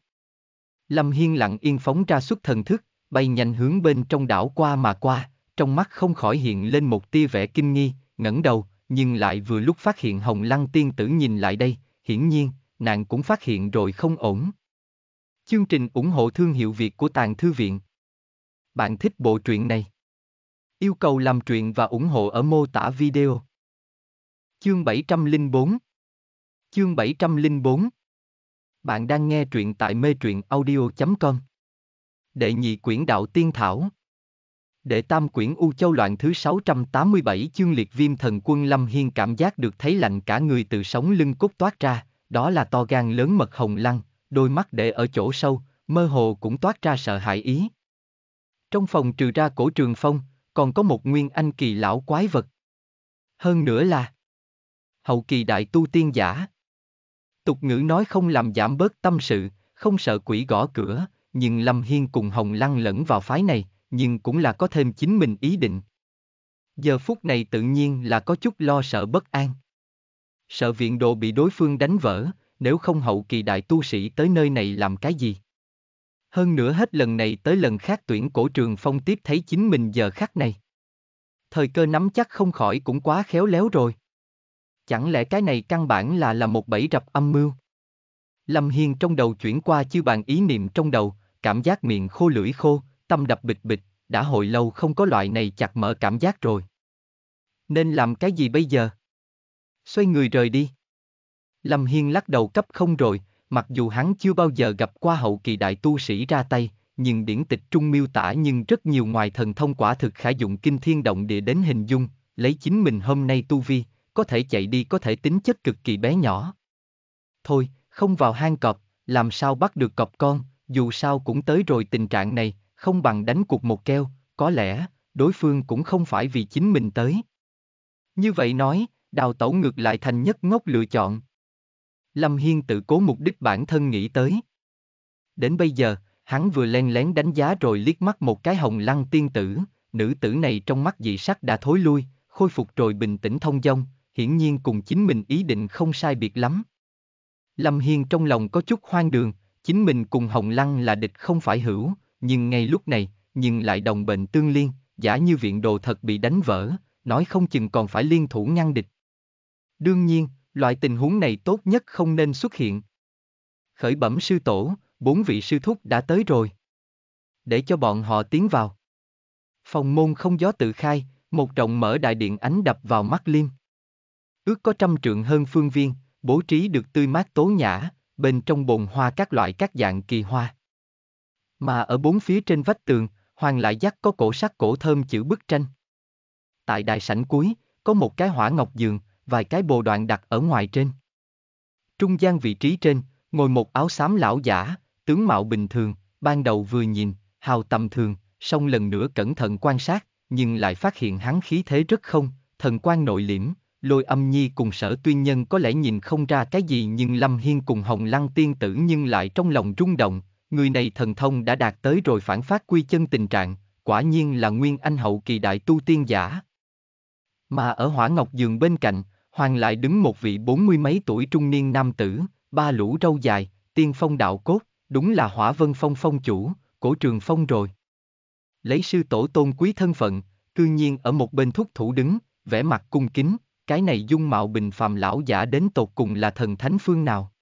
Lâm Hiên lặng yên phóng ra xuất thần thức, bay nhanh hướng bên trong đảo qua mà qua, trong mắt không khỏi hiện lên một tia vẻ kinh nghi, ngẩng đầu, nhưng lại vừa lúc phát hiện Hồng Lăng tiên tử nhìn lại đây, hiển nhiên, nàng cũng phát hiện rồi không ổn. Chương trình ủng hộ thương hiệu Việt của Tàng Thư Viện. Bạn thích bộ truyện này? Yêu cầu làm truyện và ủng hộ ở mô tả video. Chương 704 Chương 704 Bạn đang nghe truyện tại mê truyện audio.com Đệ nhị quyển đạo tiên thảo Đệ tam quyển U Châu loạn thứ 687 chương liệt viêm thần quân Lâm Hiên cảm giác được thấy lạnh cả người từ sống lưng cốt toát ra, đó là to gan lớn mật hồng lăng, đôi mắt để ở chỗ sâu, mơ hồ cũng toát ra sợ hãi ý. Trong phòng trừ ra cổ trường phong, còn có một nguyên anh kỳ lão quái vật. Hơn nữa là hậu kỳ đại tu tiên giả. Tục ngữ nói không làm giảm bớt tâm sự, không sợ quỷ gõ cửa, nhưng Lâm Hiên cùng Hồng Lăng lẫn vào phái này, nhưng cũng là có thêm chính mình ý định. Giờ phút này tự nhiên là có chút lo sợ bất an. Sợ viện đồ bị đối phương đánh vỡ, nếu không hậu kỳ đại tu sĩ tới nơi này làm cái gì? Hơn nữa hết lần này tới lần khác tuyển cổ trường phong tiếp thấy chính mình giờ khắc này. Thời cơ nắm chắc không khỏi cũng quá khéo léo rồi. Chẳng lẽ cái này căn bản là là một bẫy rập âm mưu? Lâm Hiên trong đầu chuyển qua chư bàn ý niệm trong đầu, cảm giác miệng khô lưỡi khô, tâm đập bịch bịch, đã hồi lâu không có loại này chặt mở cảm giác rồi. Nên làm cái gì bây giờ? Xoay người rời đi. Lâm Hiên lắc đầu cấp không rồi, mặc dù hắn chưa bao giờ gặp qua hậu kỳ đại tu sĩ ra tay, nhưng điển tịch trung miêu tả nhưng rất nhiều ngoài thần thông quả thực khả dụng kinh thiên động địa đến hình dung, lấy chính mình hôm nay tu vi, có thể chạy đi có thể tính chất cực kỳ bé nhỏ. Thôi, không vào hang cọp, làm sao bắt được cọp con, dù sao cũng tới rồi tình trạng này, không bằng đánh cuộc một keo, có lẽ, đối phương cũng không phải vì chính mình tới. Như vậy nói, đào tẩu ngược lại thành nhất ngốc lựa chọn. Lâm Hiên tự cố mục đích bản thân nghĩ tới. Đến bây giờ, hắn vừa len lén đánh giá rồi liếc mắt một cái hồng lăng tiên tử, nữ tử này trong mắt dị sắc đã thối lui, khôi phục rồi bình tĩnh thông dong, hiển nhiên cùng chính mình ý định không sai biệt lắm. Lâm Hiên trong lòng có chút hoang đường, chính mình cùng Hồng Lăng là địch không phải hữu, nhưng ngay lúc này, nhưng lại đồng bệnh tương liên, giả như viện đồ thật bị đánh vỡ, nói không chừng còn phải liên thủ ngăn địch. Đương nhiên, loại tình huống này tốt nhất không nên xuất hiện. Khởi bẩm sư tổ, bốn vị sư thúc đã tới rồi. Để cho bọn họ tiến vào. Phòng môn không gió tự khai, một rộng mở đại điện ánh đập vào mắt Liêm. Ước có trăm trượng hơn phương viên, bố trí được tươi mát tố nhã, bên trong bồn hoa các loại các dạng kỳ hoa. Mà ở bốn phía trên vách tường, hoàng lại dắt có cổ sắc cổ thơm chữ bức tranh. Tại đại sảnh cuối, có một cái hỏa ngọc giường, vài cái bồ đoạn đặt ở ngoài trên. Trung gian vị trí trên, ngồi một áo xám lão giả, tướng mạo bình thường, ban đầu vừa nhìn, hào tầm thường, song lần nữa cẩn thận quan sát, nhưng lại phát hiện hắn khí thế rất không, thần quan nội liễm, lôi âm nhi cùng sở tuyên nhân có lẽ nhìn không ra cái gì nhưng Lâm Hiên cùng Hồng Lăng tiên tử nhưng lại trong lòng rung động, người này thần thông đã đạt tới rồi phản phát quy chân tình trạng, quả nhiên là nguyên anh hậu kỳ đại tu tiên giả. Mà ở hỏa ngọc giường bên cạnh, Hoàng lại đứng một vị bốn mươi mấy tuổi trung niên nam tử, ba lũ râu dài, tiên phong đạo cốt, đúng là hỏa vân phong phong chủ, cổ trường phong rồi. Lấy sư tổ tôn quý thân phận, cư nhiên ở một bên thúc thủ đứng, vẻ mặt cung kính, cái này dung mạo bình phàm lão giả đến tột cùng là thần thánh phương nào.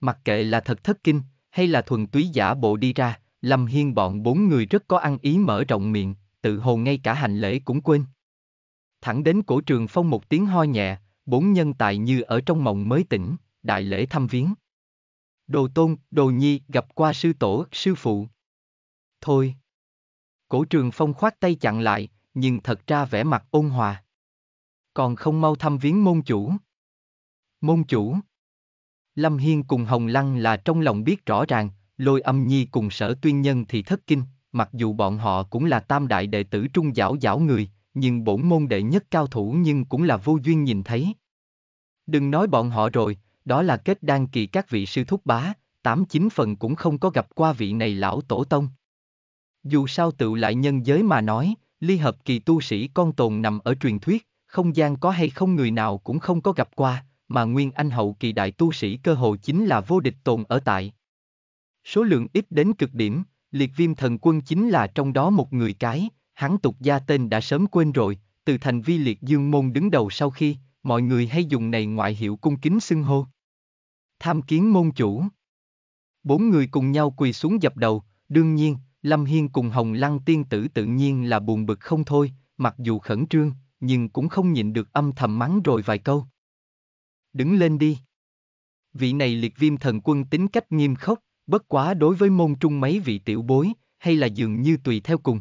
Mặc kệ là thật thất kinh, hay là thuần túy giả bộ đi ra, Lâm Hiên bọn bốn người rất có ăn ý mở rộng miệng, tự hồ ngay cả hành lễ cũng quên thẳng đến cổ trường phong một tiếng ho nhẹ, bốn nhân tài như ở trong mộng mới tỉnh, đại lễ thăm viếng. Đồ tôn, đồ nhi gặp qua sư tổ, sư phụ. Thôi. Cổ trường phong khoát tay chặn lại, nhưng thật ra vẻ mặt ôn hòa. Còn không mau thăm viếng môn chủ. Môn chủ. Lâm Hiên cùng Hồng Lăng là trong lòng biết rõ ràng, lôi âm nhi cùng sở tuyên nhân thì thất kinh, mặc dù bọn họ cũng là tam đại đệ tử trung giáo giáo người, nhưng bổn môn đệ nhất cao thủ nhưng cũng là vô duyên nhìn thấy. Đừng nói bọn họ rồi, đó là kết đan kỳ các vị sư thúc bá, tám chín phần cũng không có gặp qua vị này lão tổ tông. Dù sao tự lại nhân giới mà nói, ly hợp kỳ tu sĩ con tồn nằm ở truyền thuyết, không gian có hay không người nào cũng không có gặp qua, mà nguyên anh hậu kỳ đại tu sĩ cơ hồ chính là vô địch tồn ở tại. Số lượng ít đến cực điểm, liệt viêm thần quân chính là trong đó một người cái, hắn tục gia tên đã sớm quên rồi, từ thành vi liệt dương môn đứng đầu sau khi, mọi người hay dùng này ngoại hiệu cung kính xưng hô. Tham kiến môn chủ. Bốn người cùng nhau quỳ xuống dập đầu, đương nhiên, Lâm Hiên cùng Hồng Lăng tiên tử tự nhiên là buồn bực không thôi, mặc dù khẩn trương, nhưng cũng không nhịn được âm thầm mắng rồi vài câu. Đứng lên đi. Vị này liệt viêm thần quân tính cách nghiêm khốc, bất quá đối với môn trung mấy vị tiểu bối, hay là dường như tùy theo cùng.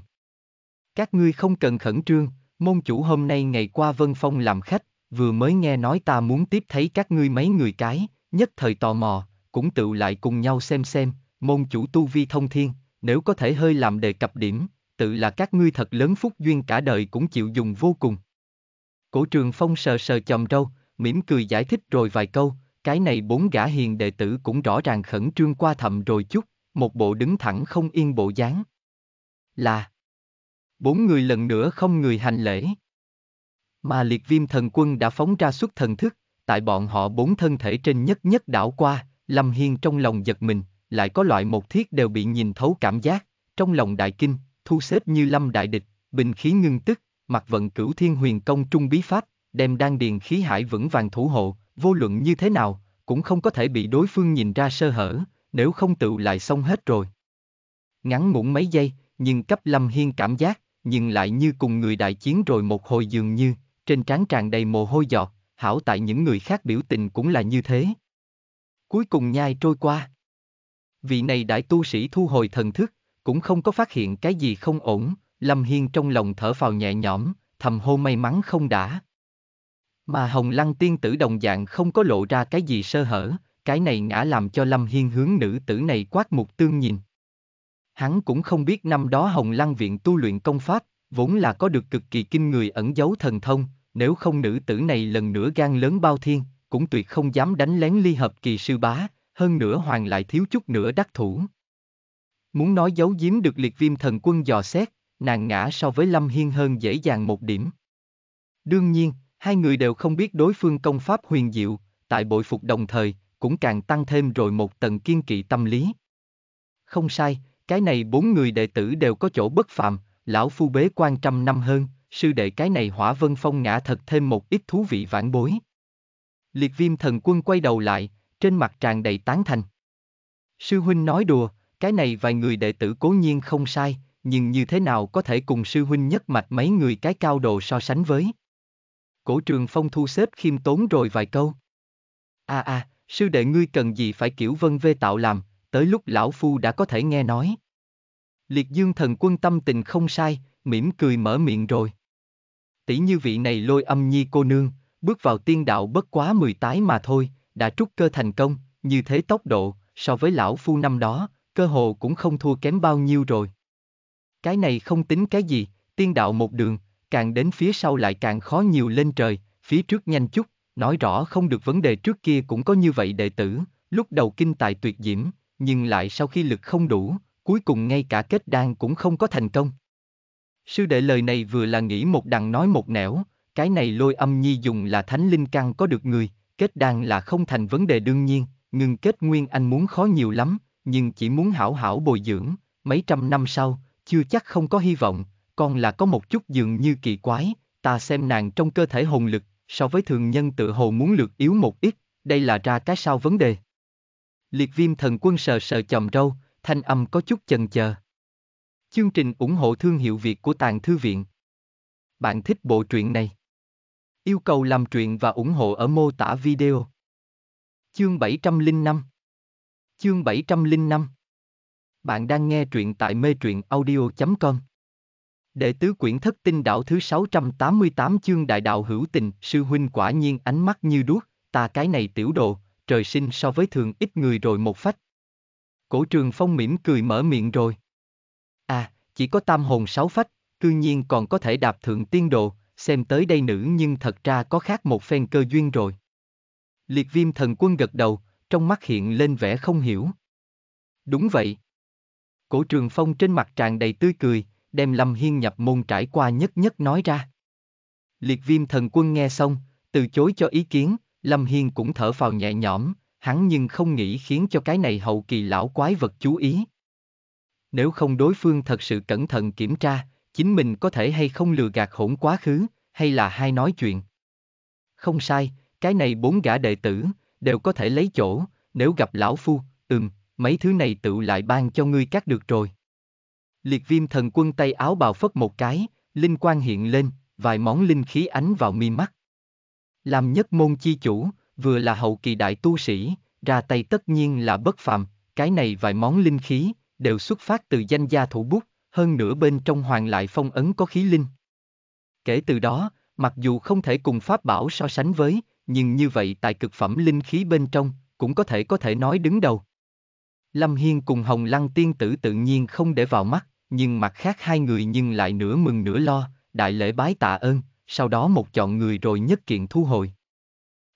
Các ngươi không cần khẩn trương, môn chủ hôm nay ngày qua Vân Phong làm khách, vừa mới nghe nói ta muốn tiếp thấy các ngươi mấy người cái, nhất thời tò mò, cũng tự lại cùng nhau xem xem, môn chủ tu vi thông thiên, nếu có thể hơi làm đề cập điểm, tự là các ngươi thật lớn phúc duyên cả đời cũng chịu dùng vô cùng. Cổ trường phong sờ sờ chòm râu, mỉm cười giải thích rồi vài câu, cái này bốn gã hiền đệ tử cũng rõ ràng khẩn trương qua thầm rồi chút, một bộ đứng thẳng không yên bộ dáng. Là, bốn người lần nữa không người hành lễ. Mà liệt viêm thần quân đã phóng ra xuất thần thức, tại bọn họ bốn thân thể trên nhất nhất đảo qua, Lâm Hiên trong lòng giật mình, lại có loại một thiết đều bị nhìn thấu cảm giác, trong lòng đại kinh, thu xếp như lâm đại địch, bình khí ngưng tức, mặt vận cửu thiên huyền công trung bí pháp, đem đan điền khí hải vững vàng thủ hộ, vô luận như thế nào, cũng không có thể bị đối phương nhìn ra sơ hở, nếu không tự lại xong hết rồi. Ngắn ngủn mấy giây, nhưng cấp Lâm Hiên cảm giác, nhưng lại như cùng người đại chiến rồi một hồi dường như, trên trán tràn đầy mồ hôi giọt, hảo tại những người khác biểu tình cũng là như thế. Cuối cùng nhai trôi qua. Vị này đại tu sĩ thu hồi thần thức, cũng không có phát hiện cái gì không ổn, Lâm Hiên trong lòng thở phào nhẹ nhõm, thầm hô may mắn không đã. Mà Hồng Lăng tiên tử đồng dạng không có lộ ra cái gì sơ hở, cái này ngã làm cho Lâm Hiên hướng nữ tử này quát một tương nhìn hắn cũng không biết năm đó Hồng Lăng Viện tu luyện công pháp, vốn là có được cực kỳ kinh người ẩn giấu thần thông, nếu không nữ tử này lần nữa gan lớn bao thiên, cũng tuyệt không dám đánh lén ly hợp kỳ sư bá, hơn nữa hoàng lại thiếu chút nữa đắc thủ. Muốn nói giấu giếm được liệt viêm thần quân dò xét, nàng ngã so với Lâm Hiên hơn dễ dàng một điểm. Đương nhiên, hai người đều không biết đối phương công pháp huyền diệu, tại bội phục đồng thời, cũng càng tăng thêm rồi một tầng kiên kỵ tâm lý. Không sai, cái này bốn người đệ tử đều có chỗ bất phàm, lão phu bế quan trăm năm hơn, sư đệ cái này hỏa vân phong ngã thật thêm một ít thú vị vãn bối. Liệt viêm thần quân quay đầu lại, trên mặt tràn đầy tán thành. Sư huynh nói đùa, cái này vài người đệ tử cố nhiên không sai, nhưng như thế nào có thể cùng sư huynh nhất mạch mấy người cái cao đồ so sánh với. Cổ trường phong thu xếp khiêm tốn rồi vài câu. À à, sư đệ ngươi cần gì phải kiểu vân vê tạo làm, tới lúc lão phu đã có thể nghe nói. Liệt dương thần quân tâm tình không sai, mỉm cười mở miệng rồi. Tỷ như vị này lôi âm nhi cô nương, bước vào tiên đạo bất quá mười tái mà thôi, đã trúc cơ thành công, như thế tốc độ, so với lão phu năm đó, cơ hồ cũng không thua kém bao nhiêu rồi. Cái này không tính cái gì, tiên đạo một đường, càng đến phía sau lại càng khó nhiều lên trời, phía trước nhanh chút, nói rõ không được vấn đề trước kia cũng có như vậy đệ tử, lúc đầu kinh tài tuyệt diễm, nhưng lại sau khi lực không đủ, cuối cùng ngay cả kết đan cũng không có thành công. Sư đệ lời này vừa là nghĩ một đằng nói một nẻo, cái này lôi âm nhi dùng là thánh linh căn có được người, kết đan là không thành vấn đề đương nhiên, ngừng kết nguyên anh muốn khó nhiều lắm, nhưng chỉ muốn hảo hảo bồi dưỡng, mấy trăm năm sau, chưa chắc không có hy vọng, còn là có một chút dường như kỳ quái, ta xem nàng trong cơ thể hồn lực, so với thường nhân tự hồ muốn lược yếu một ít, đây là ra cái sao vấn đề. Liệt viêm thần quân sờ sờ chòm râu, thanh âm có chút chần chờ. Chương trình ủng hộ thương hiệu Việt của Tàng Thư Viện. Bạn thích bộ truyện này? Yêu cầu làm truyện và ủng hộ ở mô tả video. Chương 705 Chương 705 Bạn đang nghe truyện tại mê truyện audio.com Đệ tứ quyển thất tinh đạo thứ 688 chương đại đạo hữu tình, sư huynh quả nhiên ánh mắt như đuốc, ta cái này tiểu đồ trời sinh so với thường ít người rồi một phách. Cổ trường phong mỉm cười mở miệng rồi. À, chỉ có tam hồn sáu phách, cư nhiên còn có thể đạp thượng tiên độ, xem tới đây nữ nhưng thật ra có khác một phen cơ duyên rồi. Liệt viêm thần quân gật đầu, trong mắt hiện lên vẻ không hiểu. Đúng vậy. Cổ trường phong trên mặt tràn đầy tươi cười, đem Lâm Hiên nhập môn trải qua nhất nhất nói ra. Liệt viêm thần quân nghe xong, từ chối cho ý kiến, Lâm Hiên cũng thở phào nhẹ nhõm, hắn nhưng không nghĩ khiến cho cái này hậu kỳ lão quái vật chú ý. Nếu không đối phương thật sự cẩn thận kiểm tra, chính mình có thể hay không lừa gạt hỗn quá khứ, hay là hai nói chuyện. Không sai, cái này bốn gã đệ tử, đều có thể lấy chỗ, nếu gặp lão phu, ừm, mấy thứ này tự lại ban cho ngươi cắt được rồi. Liệt viêm thần quân tay áo bào phất một cái, linh quang hiện lên, vài món linh khí ánh vào mi mắt làm nhất môn chi chủ, vừa là hậu kỳ đại tu sĩ, ra tay tất nhiên là bất phàm, cái này vài món linh khí, đều xuất phát từ danh gia thủ bút, hơn nữa bên trong hoàng lại phong ấn có khí linh. Kể từ đó, mặc dù không thể cùng pháp bảo so sánh với, nhưng như vậy tại cực phẩm linh khí bên trong, cũng có thể có thể nói đứng đầu. Lâm Hiên cùng Hồng Lăng tiên tử tự nhiên không để vào mắt, nhưng mặt khác hai người nhưng lại nửa mừng nửa lo, đại lễ bái tạ ơn, sau đó một chọn người rồi nhất kiện thu hồi.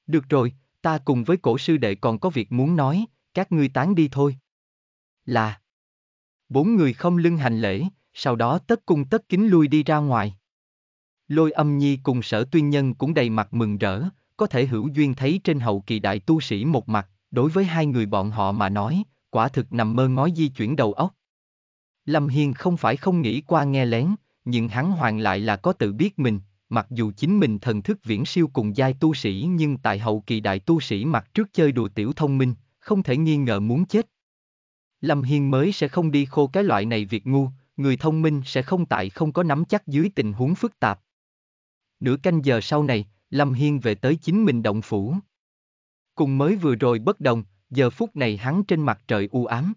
Được rồi, ta cùng với cổ sư đệ còn có việc muốn nói, các ngươi tán đi thôi. Là Bốn người không lưng hành lễ, sau đó tất cung tất kính lui đi ra ngoài. Lôi âm nhi cùng sở tuyên nhân cũng đầy mặt mừng rỡ, có thể hữu duyên thấy trên hậu kỳ đại tu sĩ một mặt, đối với hai người bọn họ mà nói, quả thực nằm mơ ngói di chuyển đầu óc. Lâm Hiên không phải không nghĩ qua nghe lén, nhưng hắn hoàng lại là có tự biết mình, mặc dù chính mình thần thức viễn siêu cùng giai tu sĩ nhưng tại hậu kỳ đại tu sĩ mặt trước chơi đùa tiểu thông minh, không thể nghi ngờ muốn chết. Lâm Hiên mới sẽ không đi khô cái loại này việc ngu, người thông minh sẽ không tại không có nắm chắc dưới tình huống phức tạp. Nửa canh giờ sau này, Lâm Hiên về tới chính mình động phủ. Cùng mới vừa rồi bất đồng, giờ phút này hắn trên mặt trời u ám.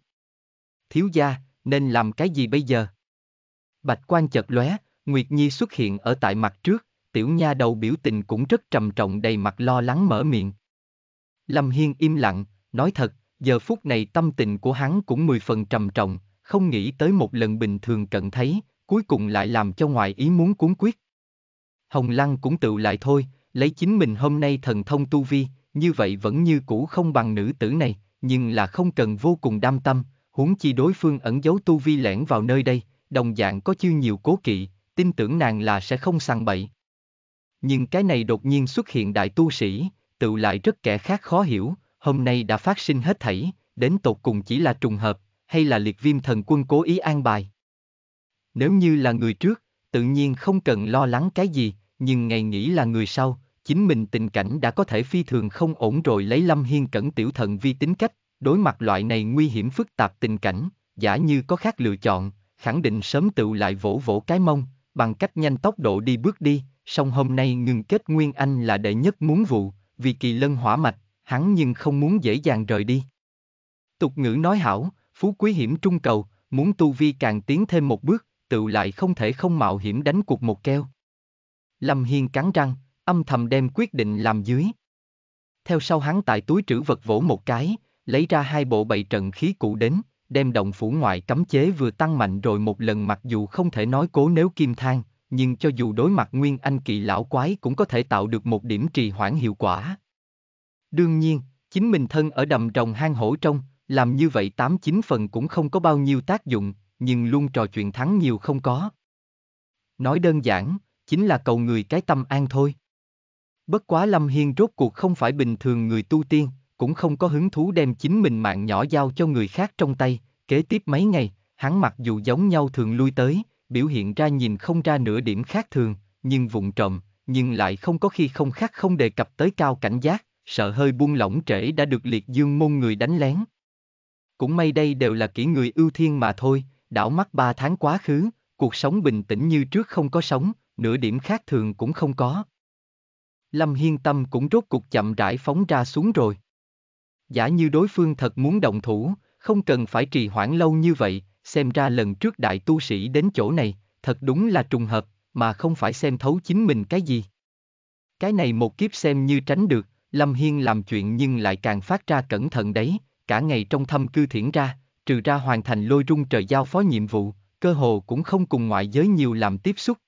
Thiếu gia, nên làm cái gì bây giờ? Bạch quan chợt lóe, Nguyệt Nhi xuất hiện ở tại mặt trước, tiểu nha đầu biểu tình cũng rất trầm trọng đầy mặt lo lắng mở miệng. Lâm Hiên im lặng, nói thật, giờ phút này tâm tình của hắn cũng mười phần trầm trọng, không nghĩ tới một lần bình thường cận thấy, cuối cùng lại làm cho ngoài ý muốn cuốn quyết. Hồng Lăng cũng tự lại thôi, lấy chính mình hôm nay thần thông tu vi, như vậy vẫn như cũ không bằng nữ tử này, nhưng là không cần vô cùng đam tâm, huống chi đối phương ẩn giấu tu vi lẻn vào nơi đây, đồng dạng có chưa nhiều cố kỵ, tin tưởng nàng là sẽ không sằng bậy. Nhưng cái này đột nhiên xuất hiện đại tu sĩ, tự lại rất kẻ khác khó hiểu, hôm nay đã phát sinh hết thảy, đến tột cùng chỉ là trùng hợp, hay là liệt viêm thần quân cố ý an bài. Nếu như là người trước, tự nhiên không cần lo lắng cái gì, nhưng ngày nghĩ là người sau, chính mình tình cảnh đã có thể phi thường không ổn rồi lấy Lâm Hiên cẩn tiểu thận vi tính cách, đối mặt loại này nguy hiểm phức tạp tình cảnh, giả như có khác lựa chọn, khẳng định sớm tự lại vỗ vỗ cái mông, bằng cách nhanh tốc độ đi bước đi, song hôm nay ngừng kết Nguyên Anh là đệ nhất muốn vụ, vì kỳ lân hỏa mạch, hắn nhưng không muốn dễ dàng rời đi. Tục ngữ nói hảo, phú quý hiểm trung cầu, muốn tu vi càng tiến thêm một bước, tự lại không thể không mạo hiểm đánh cuộc một keo. Lâm Hiên cắn răng, âm thầm đem quyết định làm dưới. Theo sau hắn tại túi trữ vật vỗ một cái, lấy ra hai bộ bảy trận khí cụ đến, đem động phủ ngoại cấm chế vừa tăng mạnh rồi một lần mặc dù không thể nói cố nếu kim thang, nhưng cho dù đối mặt nguyên anh kỳ lão quái cũng có thể tạo được một điểm trì hoãn hiệu quả. Đương nhiên, chính mình thân ở đầm rồng hang hổ trong, làm như vậy tám chín phần cũng không có bao nhiêu tác dụng, nhưng luôn trò chuyện thắng nhiều không có. Nói đơn giản, chính là cầu người cái tâm an thôi. Bất quá Lâm Hiên rốt cuộc không phải bình thường người tu tiên, cũng không có hứng thú đem chính mình mạng nhỏ giao cho người khác trong tay, kế tiếp mấy ngày, hắn mặc dù giống nhau thường lui tới, biểu hiện ra nhìn không ra nửa điểm khác thường, nhưng vụng trộm, nhưng lại không có khi không khác không đề cập tới cao cảnh giác, sợ hơi buông lỏng trễ đã được liệt dương môn người đánh lén. Cũng may đây đều là kỹ người ưu thiên mà thôi, đảo mắt ba tháng quá khứ, cuộc sống bình tĩnh như trước không có sống, nửa điểm khác thường cũng không có. Lâm Hiên Tâm cũng rốt cuộc chậm rãi phóng ra xuống rồi giả như đối phương thật muốn động thủ, không cần phải trì hoãn lâu như vậy, xem ra lần trước đại tu sĩ đến chỗ này, thật đúng là trùng hợp, mà không phải xem thấu chính mình cái gì. Cái này một kiếp xem như tránh được, Lâm Hiên làm chuyện nhưng lại càng phát ra cẩn thận đấy, cả ngày trong thâm cư thiển ra, trừ ra hoàn thành lôi rung trời giao phó nhiệm vụ, cơ hồ cũng không cùng ngoại giới nhiều làm tiếp xúc.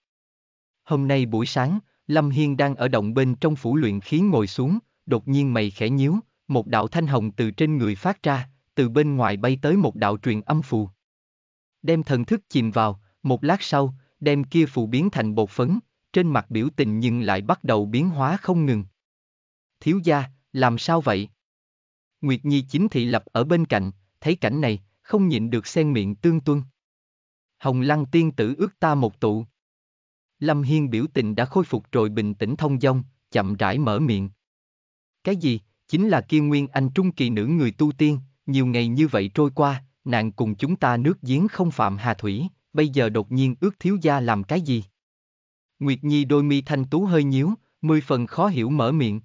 Hôm nay buổi sáng, Lâm Hiên đang ở động bên trong phủ luyện khí ngồi xuống, đột nhiên mày khẽ nhíu, một đạo thanh hồng từ trên người phát ra, từ bên ngoài bay tới một đạo truyền âm phù. Đem thần thức chìm vào, một lát sau, đem kia phù biến thành bột phấn, trên mặt biểu tình nhưng lại bắt đầu biến hóa không ngừng. Thiếu gia, làm sao vậy? Nguyệt Nhi chính thị lập ở bên cạnh, thấy cảnh này, không nhịn được xen miệng tương tuân. Hồng Lăng tiên tử ước ta một tụ. Lâm Hiên biểu tình đã khôi phục rồi bình tĩnh thông dong, chậm rãi mở miệng. Cái gì, chính là kia nguyên anh trung kỳ nữ người tu tiên, nhiều ngày như vậy trôi qua, nàng cùng chúng ta nước giếng không phạm hà thủy, bây giờ đột nhiên ước thiếu gia làm cái gì? Nguyệt Nhi đôi mi thanh tú hơi nhíu, mười phần khó hiểu mở miệng.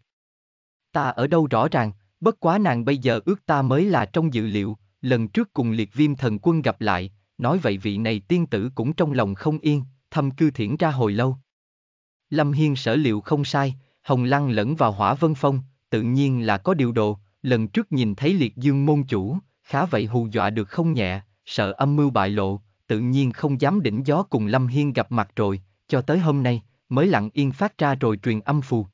Ta ở đâu rõ ràng, bất quá nàng bây giờ ước ta mới là trong dự liệu, lần trước cùng liệt viêm thần quân gặp lại, nói vậy vị này tiên tử cũng trong lòng không yên, thâm cư thiển ra hồi lâu. Lâm Hiên sở liệu không sai, Hồng Lăng lẫn vào hỏa vân phong, tự nhiên là có điều đồ, lần trước nhìn thấy liệt dương môn chủ, khá vậy hù dọa được không nhẹ, sợ âm mưu bại lộ, tự nhiên không dám đỉnh gió cùng Lâm Hiên gặp mặt rồi, cho tới hôm nay, mới lặng yên phát ra rồi truyền âm phù.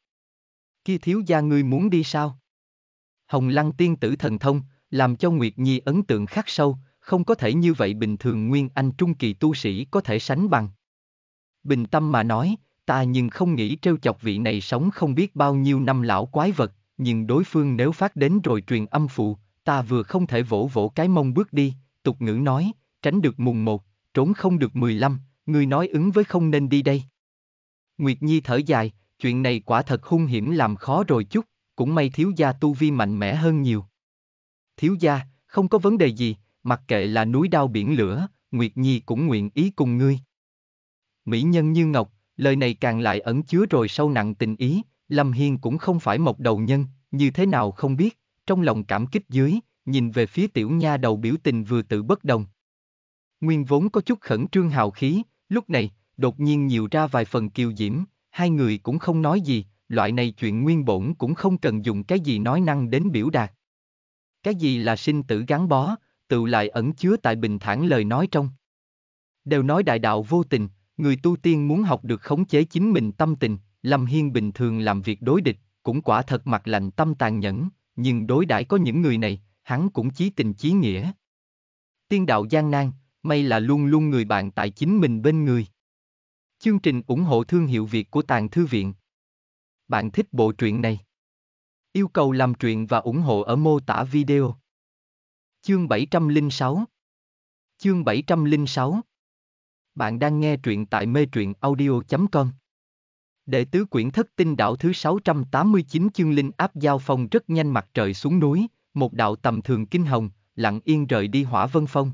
Kia thiếu gia ngươi muốn đi sao? Hồng Lăng tiên tử thần thông, làm cho Nguyệt Nhi ấn tượng khắc sâu, không có thể như vậy bình thường Nguyên Anh Trung Kỳ tu sĩ có thể sánh bằng. Bình tâm mà nói, ta nhưng không nghĩ trêu chọc vị này sống không biết bao nhiêu năm lão quái vật, nhưng đối phương nếu phát đến rồi truyền âm phụ, ta vừa không thể vỗ vỗ cái mông bước đi, tục ngữ nói, tránh được mùng một, trốn không được mười lăm, người nói ứng với không nên đi đây. Nguyệt Nhi thở dài, chuyện này quả thật hung hiểm làm khó rồi chút, cũng may thiếu gia tu vi mạnh mẽ hơn nhiều. Thiếu gia, không có vấn đề gì, mặc kệ là núi đao biển lửa, Nguyệt Nhi cũng nguyện ý cùng ngươi. Mỹ nhân như ngọc, lời này càng lại ẩn chứa rồi sâu nặng tình ý, Lâm Hiên cũng không phải một đầu nhân, như thế nào không biết, trong lòng cảm kích dưới, nhìn về phía tiểu nha đầu biểu tình vừa tự bất đồng. Nguyên vốn có chút khẩn trương hào khí, lúc này, đột nhiên nhiều ra vài phần kiều diễm, hai người cũng không nói gì, loại này chuyện nguyên bổn cũng không cần dùng cái gì nói năng đến biểu đạt. Cái gì là sinh tử gắn bó, tự lại ẩn chứa tại bình thản lời nói trong. Đều nói đại đạo vô tình, người tu tiên muốn học được khống chế chính mình tâm tình, Lâm Hiên bình thường làm việc đối địch, cũng quả thật mặt lạnh tâm tàn nhẫn, nhưng đối đãi có những người này, hắn cũng chí tình chí nghĩa. Tiên đạo gian nan, may là luôn luôn người bạn tại chính mình bên người. Chương trình ủng hộ thương hiệu Việt của Tàng Thư Viện. Bạn thích bộ truyện này? Yêu cầu làm truyện và ủng hộ ở mô tả video. Chương 706 Chương 706 Bạn đang nghe truyện tại mê truyện audio.com Đệ tứ quyển thất tinh đạo thứ 689 chương linh áp giao phong rất nhanh mặt trời xuống núi, một đạo tầm thường kinh hồng, lặng yên rời đi hỏa vân phong.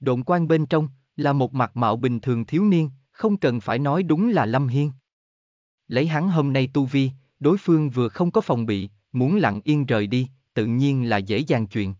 Độn quan bên trong, là một mặt mạo bình thường thiếu niên, không cần phải nói đúng là Lâm Hiên. Lấy hắn hôm nay tu vi, đối phương vừa không có phòng bị, muốn lặng yên rời đi, tự nhiên là dễ dàng chuyện.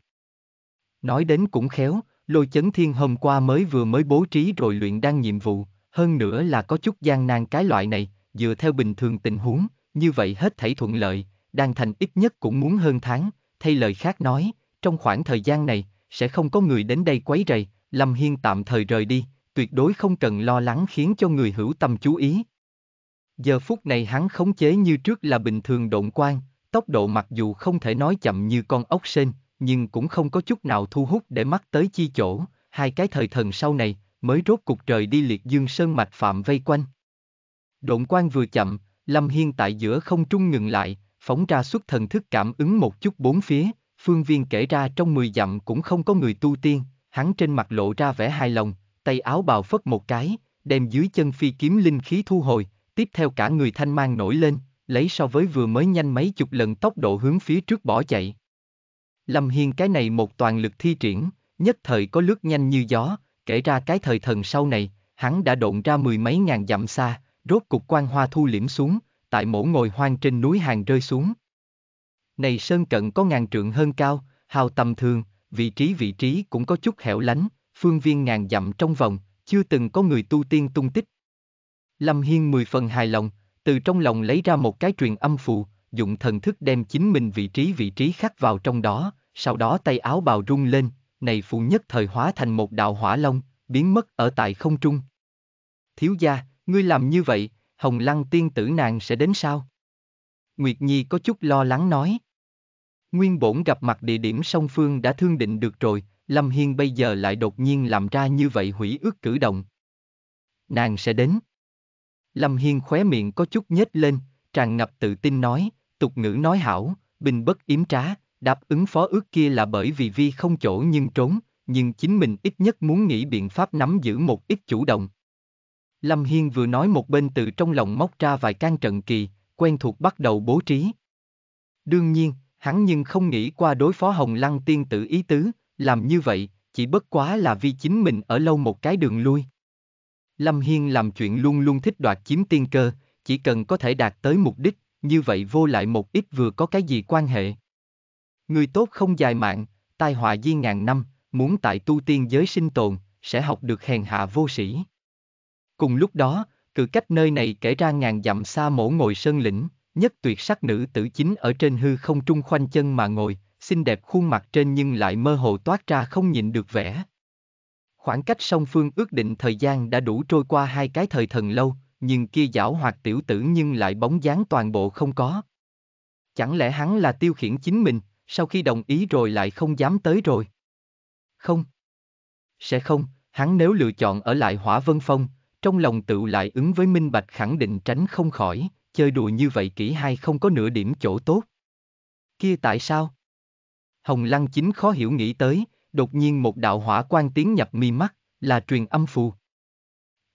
Nói đến cũng khéo, lôi chấn thiên hôm qua mới vừa mới bố trí rồi luyện đang nhiệm vụ, hơn nữa là có chút gian nan cái loại này, dựa theo bình thường tình huống, như vậy hết thảy thuận lợi, đang Thành ít nhất cũng muốn hơn tháng, thay lời khác nói, trong khoảng thời gian này, sẽ không có người đến đây quấy rầy, Lâm Hiên tạm thời rời đi, tuyệt đối không cần lo lắng khiến cho người hữu tâm chú ý. Giờ phút này hắn khống chế như trước là bình thường độn quan, tốc độ mặc dù không thể nói chậm như con ốc sên, nhưng cũng không có chút nào thu hút để mắt tới chi chỗ, hai cái thời thần sau này, mới rốt cục trời đi liệt dương sơn mạch phạm vây quanh. Độn quan vừa chậm, Lâm Hiên tại giữa không trung ngừng lại, phóng ra xuất thần thức cảm ứng một chút bốn phía, phương viên kể ra trong mười dặm cũng không có người tu tiên, hắn trên mặt lộ ra vẻ hài lòng, tay áo bào phất một cái, đem dưới chân phi kiếm linh khí thu hồi, tiếp theo cả người thanh mang nổi lên, lấy so với vừa mới nhanh mấy chục lần tốc độ hướng phía trước bỏ chạy. Lâm Hiên cái này một toàn lực thi triển, nhất thời có lướt nhanh như gió, kể ra cái thời thần sau này, hắn đã độn ra mười mấy ngàn dặm xa, rốt cục quan hoa thu liễm xuống, tại mổ ngồi hoang trên núi hàng rơi xuống. Này sơn cận có ngàn trượng hơn cao, hào tầm thường, vị trí vị trí cũng có chút hẻo lánh, phương viên ngàn dặm trong vòng, chưa từng có người tu tiên tung tích. Lâm Hiên mười phần hài lòng, từ trong lòng lấy ra một cái truyền âm phù, dụng thần thức đem chính mình vị trí vị trí khắc vào trong đó, sau đó tay áo bào rung lên, này phù nhất thời hóa thành một đạo hỏa long, biến mất ở tại không trung. Thiếu gia, Ngươi làm như vậy, Hồng Lăng tiên tử nàng sẽ đến sao? Nguyệt Nhi có chút lo lắng nói. Nguyên bổn gặp mặt địa điểm song phương đã thương định được rồi, Lâm Hiên bây giờ lại đột nhiên làm ra như vậy hủy ước cử động. Nàng sẽ đến. Lâm Hiên khóe miệng có chút nhếch lên, tràn ngập tự tin nói, tục ngữ nói hảo, bình bất yếm trá, đáp ứng phó ước kia là bởi vì vi không chỗ nhưng trốn, nhưng chính mình ít nhất muốn nghĩ biện pháp nắm giữ một ít chủ động. Lâm Hiên vừa nói một bên từ trong lòng móc ra vài can trận kỳ, quen thuộc bắt đầu bố trí. Đương nhiên, hắn nhưng không nghĩ qua đối phó Hồng Lăng tiên tử ý tứ, làm như vậy, chỉ bất quá là vì chính mình ở lâu một cái đường lui. Lâm Hiên làm chuyện luôn luôn thích đoạt chiếm tiên cơ, chỉ cần có thể đạt tới mục đích, như vậy vô lại một ít vừa có cái gì quan hệ. Người tốt không dài mạng, tai họa di ngàn năm, muốn tại tu tiên giới sinh tồn, sẽ học được hèn hạ vô sĩ. Cùng lúc đó, cử cách nơi này kể ra ngàn dặm xa mổ ngồi sơn lĩnh, nhất tuyệt sắc nữ tử chính ở trên hư không trung khoanh chân mà ngồi, xinh đẹp khuôn mặt trên nhưng lại mơ hồ toát ra không nhịn được vẻ. Khoảng cách song phương ước định thời gian đã đủ trôi qua hai cái thời thần lâu, nhưng kia giảo hoặc tiểu tử nhưng lại bóng dáng toàn bộ không có. Chẳng lẽ hắn là tiêu khiển chính mình, sau khi đồng ý rồi lại không dám tới rồi? Không. Sẽ không, hắn nếu lựa chọn ở lại hỏa vân phong, trong lòng tự lại ứng với minh bạch khẳng định tránh không khỏi, chơi đùa như vậy kỹ hay không có nửa điểm chỗ tốt. Kia tại sao? Hồng Lăng chính khó hiểu nghĩ tới, đột nhiên một đạo hỏa quan tiến nhập mi mắt, là truyền âm phù.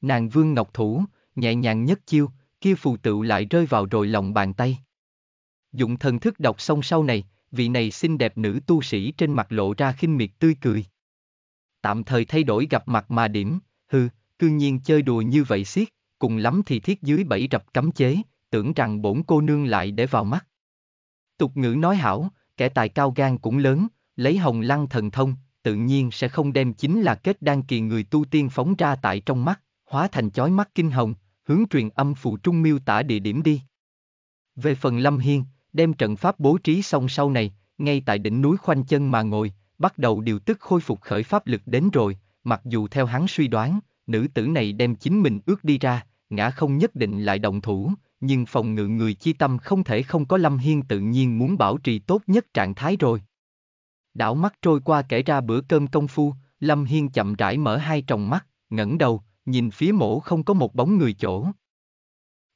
Nàng vương ngọc thủ, nhẹ nhàng nhất chiêu, kia phù tự lại rơi vào rồi lòng bàn tay. Dụng thần thức đọc xong sau này, vị này xinh đẹp nữ tu sĩ trên mặt lộ ra khinh miệt tươi cười. Tạm thời thay đổi gặp mặt mà điểm, hư, cư nhiên chơi đùa như vậy xiết, cùng lắm thì thiết dưới bẫy rập cấm chế, tưởng rằng bổn cô nương lại để vào mắt. Tục ngữ nói hảo, kẻ tài cao gan cũng lớn, lấy hồng lăng thần thông, tự nhiên sẽ không đem chính là kết đan kỳ người tu tiên phóng ra tại trong mắt, hóa thành chói mắt kinh hồng, hướng truyền âm phù trung miêu tả địa điểm đi. Về phần Lâm Hiên, đem trận pháp bố trí xong sau này, ngay tại đỉnh núi khoanh chân mà ngồi, bắt đầu điều tức khôi phục khởi pháp lực đến rồi, mặc dù theo hắn suy đoán, nữ tử này đem chính mình ước đi ra, ngã không nhất định lại động thủ, nhưng phòng ngự người chi tâm không thể không có Lâm Hiên tự nhiên muốn bảo trì tốt nhất trạng thái rồi. Đảo mắt trôi qua kể ra bữa cơm công phu, Lâm Hiên chậm rãi mở hai tròng mắt, ngẩng đầu, nhìn phía mổ không có một bóng người chỗ.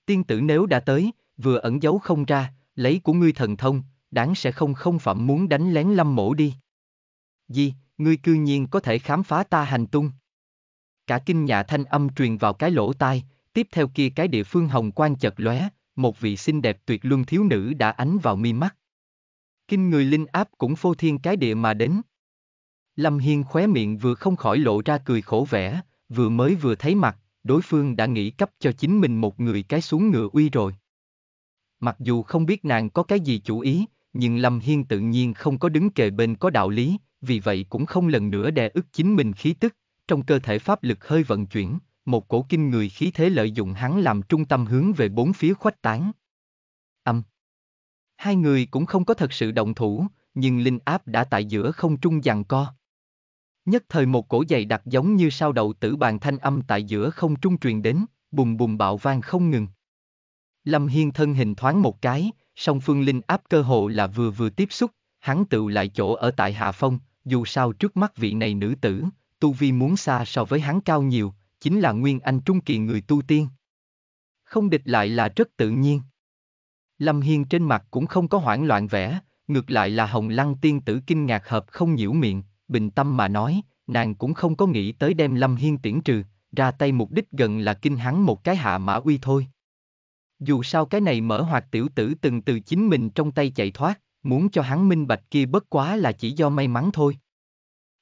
Tiên tử nếu đã tới, vừa ẩn giấu không ra, lấy của ngươi thần thông, đáng sẽ không không phạm muốn đánh lén Lâm mổ đi. Di, ngươi cư nhiên có thể khám phá ta hành tung cả kinh nhà thanh âm truyền vào cái lỗ tai, tiếp theo kia cái địa phương hồng quang chật lóe, một vị xinh đẹp tuyệt luân thiếu nữ đã ánh vào mi mắt. Kinh người linh áp cũng phô thiên cái địa mà đến. Lâm Hiên khóe miệng vừa không khỏi lộ ra cười khổ vẻ, vừa mới vừa thấy mặt, đối phương đã nghĩ cấp cho chính mình một người cái xuống ngựa uy rồi. Mặc dù không biết nàng có cái gì chủ ý, nhưng Lâm Hiên tự nhiên không có đứng kề bên có đạo lý, vì vậy cũng không lần nữa đè ức chính mình khí tức, trong cơ thể pháp lực hơi vận chuyển, một cổ kinh người khí thế lợi dụng hắn làm trung tâm hướng về bốn phía khuếch tán. Âm. Hai người cũng không có thật sự động thủ, nhưng linh áp đã tại giữa không trung giằng co. Nhất thời một cổ dày đặc giống như sao đầu tử bàn thanh âm tại giữa không trung truyền đến, bùng bùng bạo vang không ngừng. Lâm Hiên thân hình thoáng một cái, song phương linh áp cơ hộ là vừa vừa tiếp xúc, hắn tự lại chỗ ở tại hạ phong, dù sao trước mắt vị này nữ tử, tu vi muốn xa so với hắn cao nhiều, chính là nguyên anh trung kỳ người tu tiên. Không địch lại là rất tự nhiên. Lâm Hiên trên mặt cũng không có hoảng loạn vẻ, ngược lại là Hồng Lăng tiên tử kinh ngạc hợp không nhiễu miệng, bình tâm mà nói, nàng cũng không có nghĩ tới đem Lâm Hiên tiễn trừ, ra tay mục đích gần là kinh hắn một cái hạ mã uy thôi. Dù sao cái này mở hoạt tiểu tử từng từ chính mình trong tay chạy thoát, muốn cho hắn minh bạch kia bất quá là chỉ do may mắn thôi.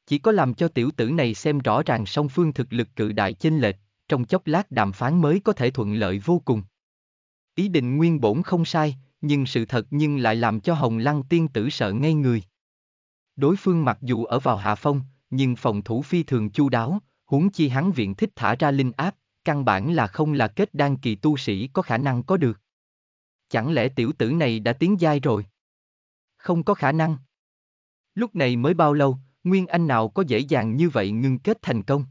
Chỉ có làm cho tiểu tử này xem rõ ràng song phương thực lực cự đại chênh lệch, trong chốc lát đàm phán mới có thể thuận lợi vô cùng. Ý định nguyên bổn không sai, nhưng sự thật nhưng lại làm cho Hồng Lăng tiên tử sợ ngay người. Đối phương mặc dù ở vào hạ phong, nhưng phòng thủ phi thường chu đáo, huống chi hắn viện thích thả ra linh áp, căn bản là không là kết đan kỳ tu sĩ có khả năng có được. Chẳng lẽ tiểu tử này đã tiến giai rồi? Không có khả năng. Lúc này mới bao lâu, Nguyên Anh nào có dễ dàng như vậy ngưng kết thành công.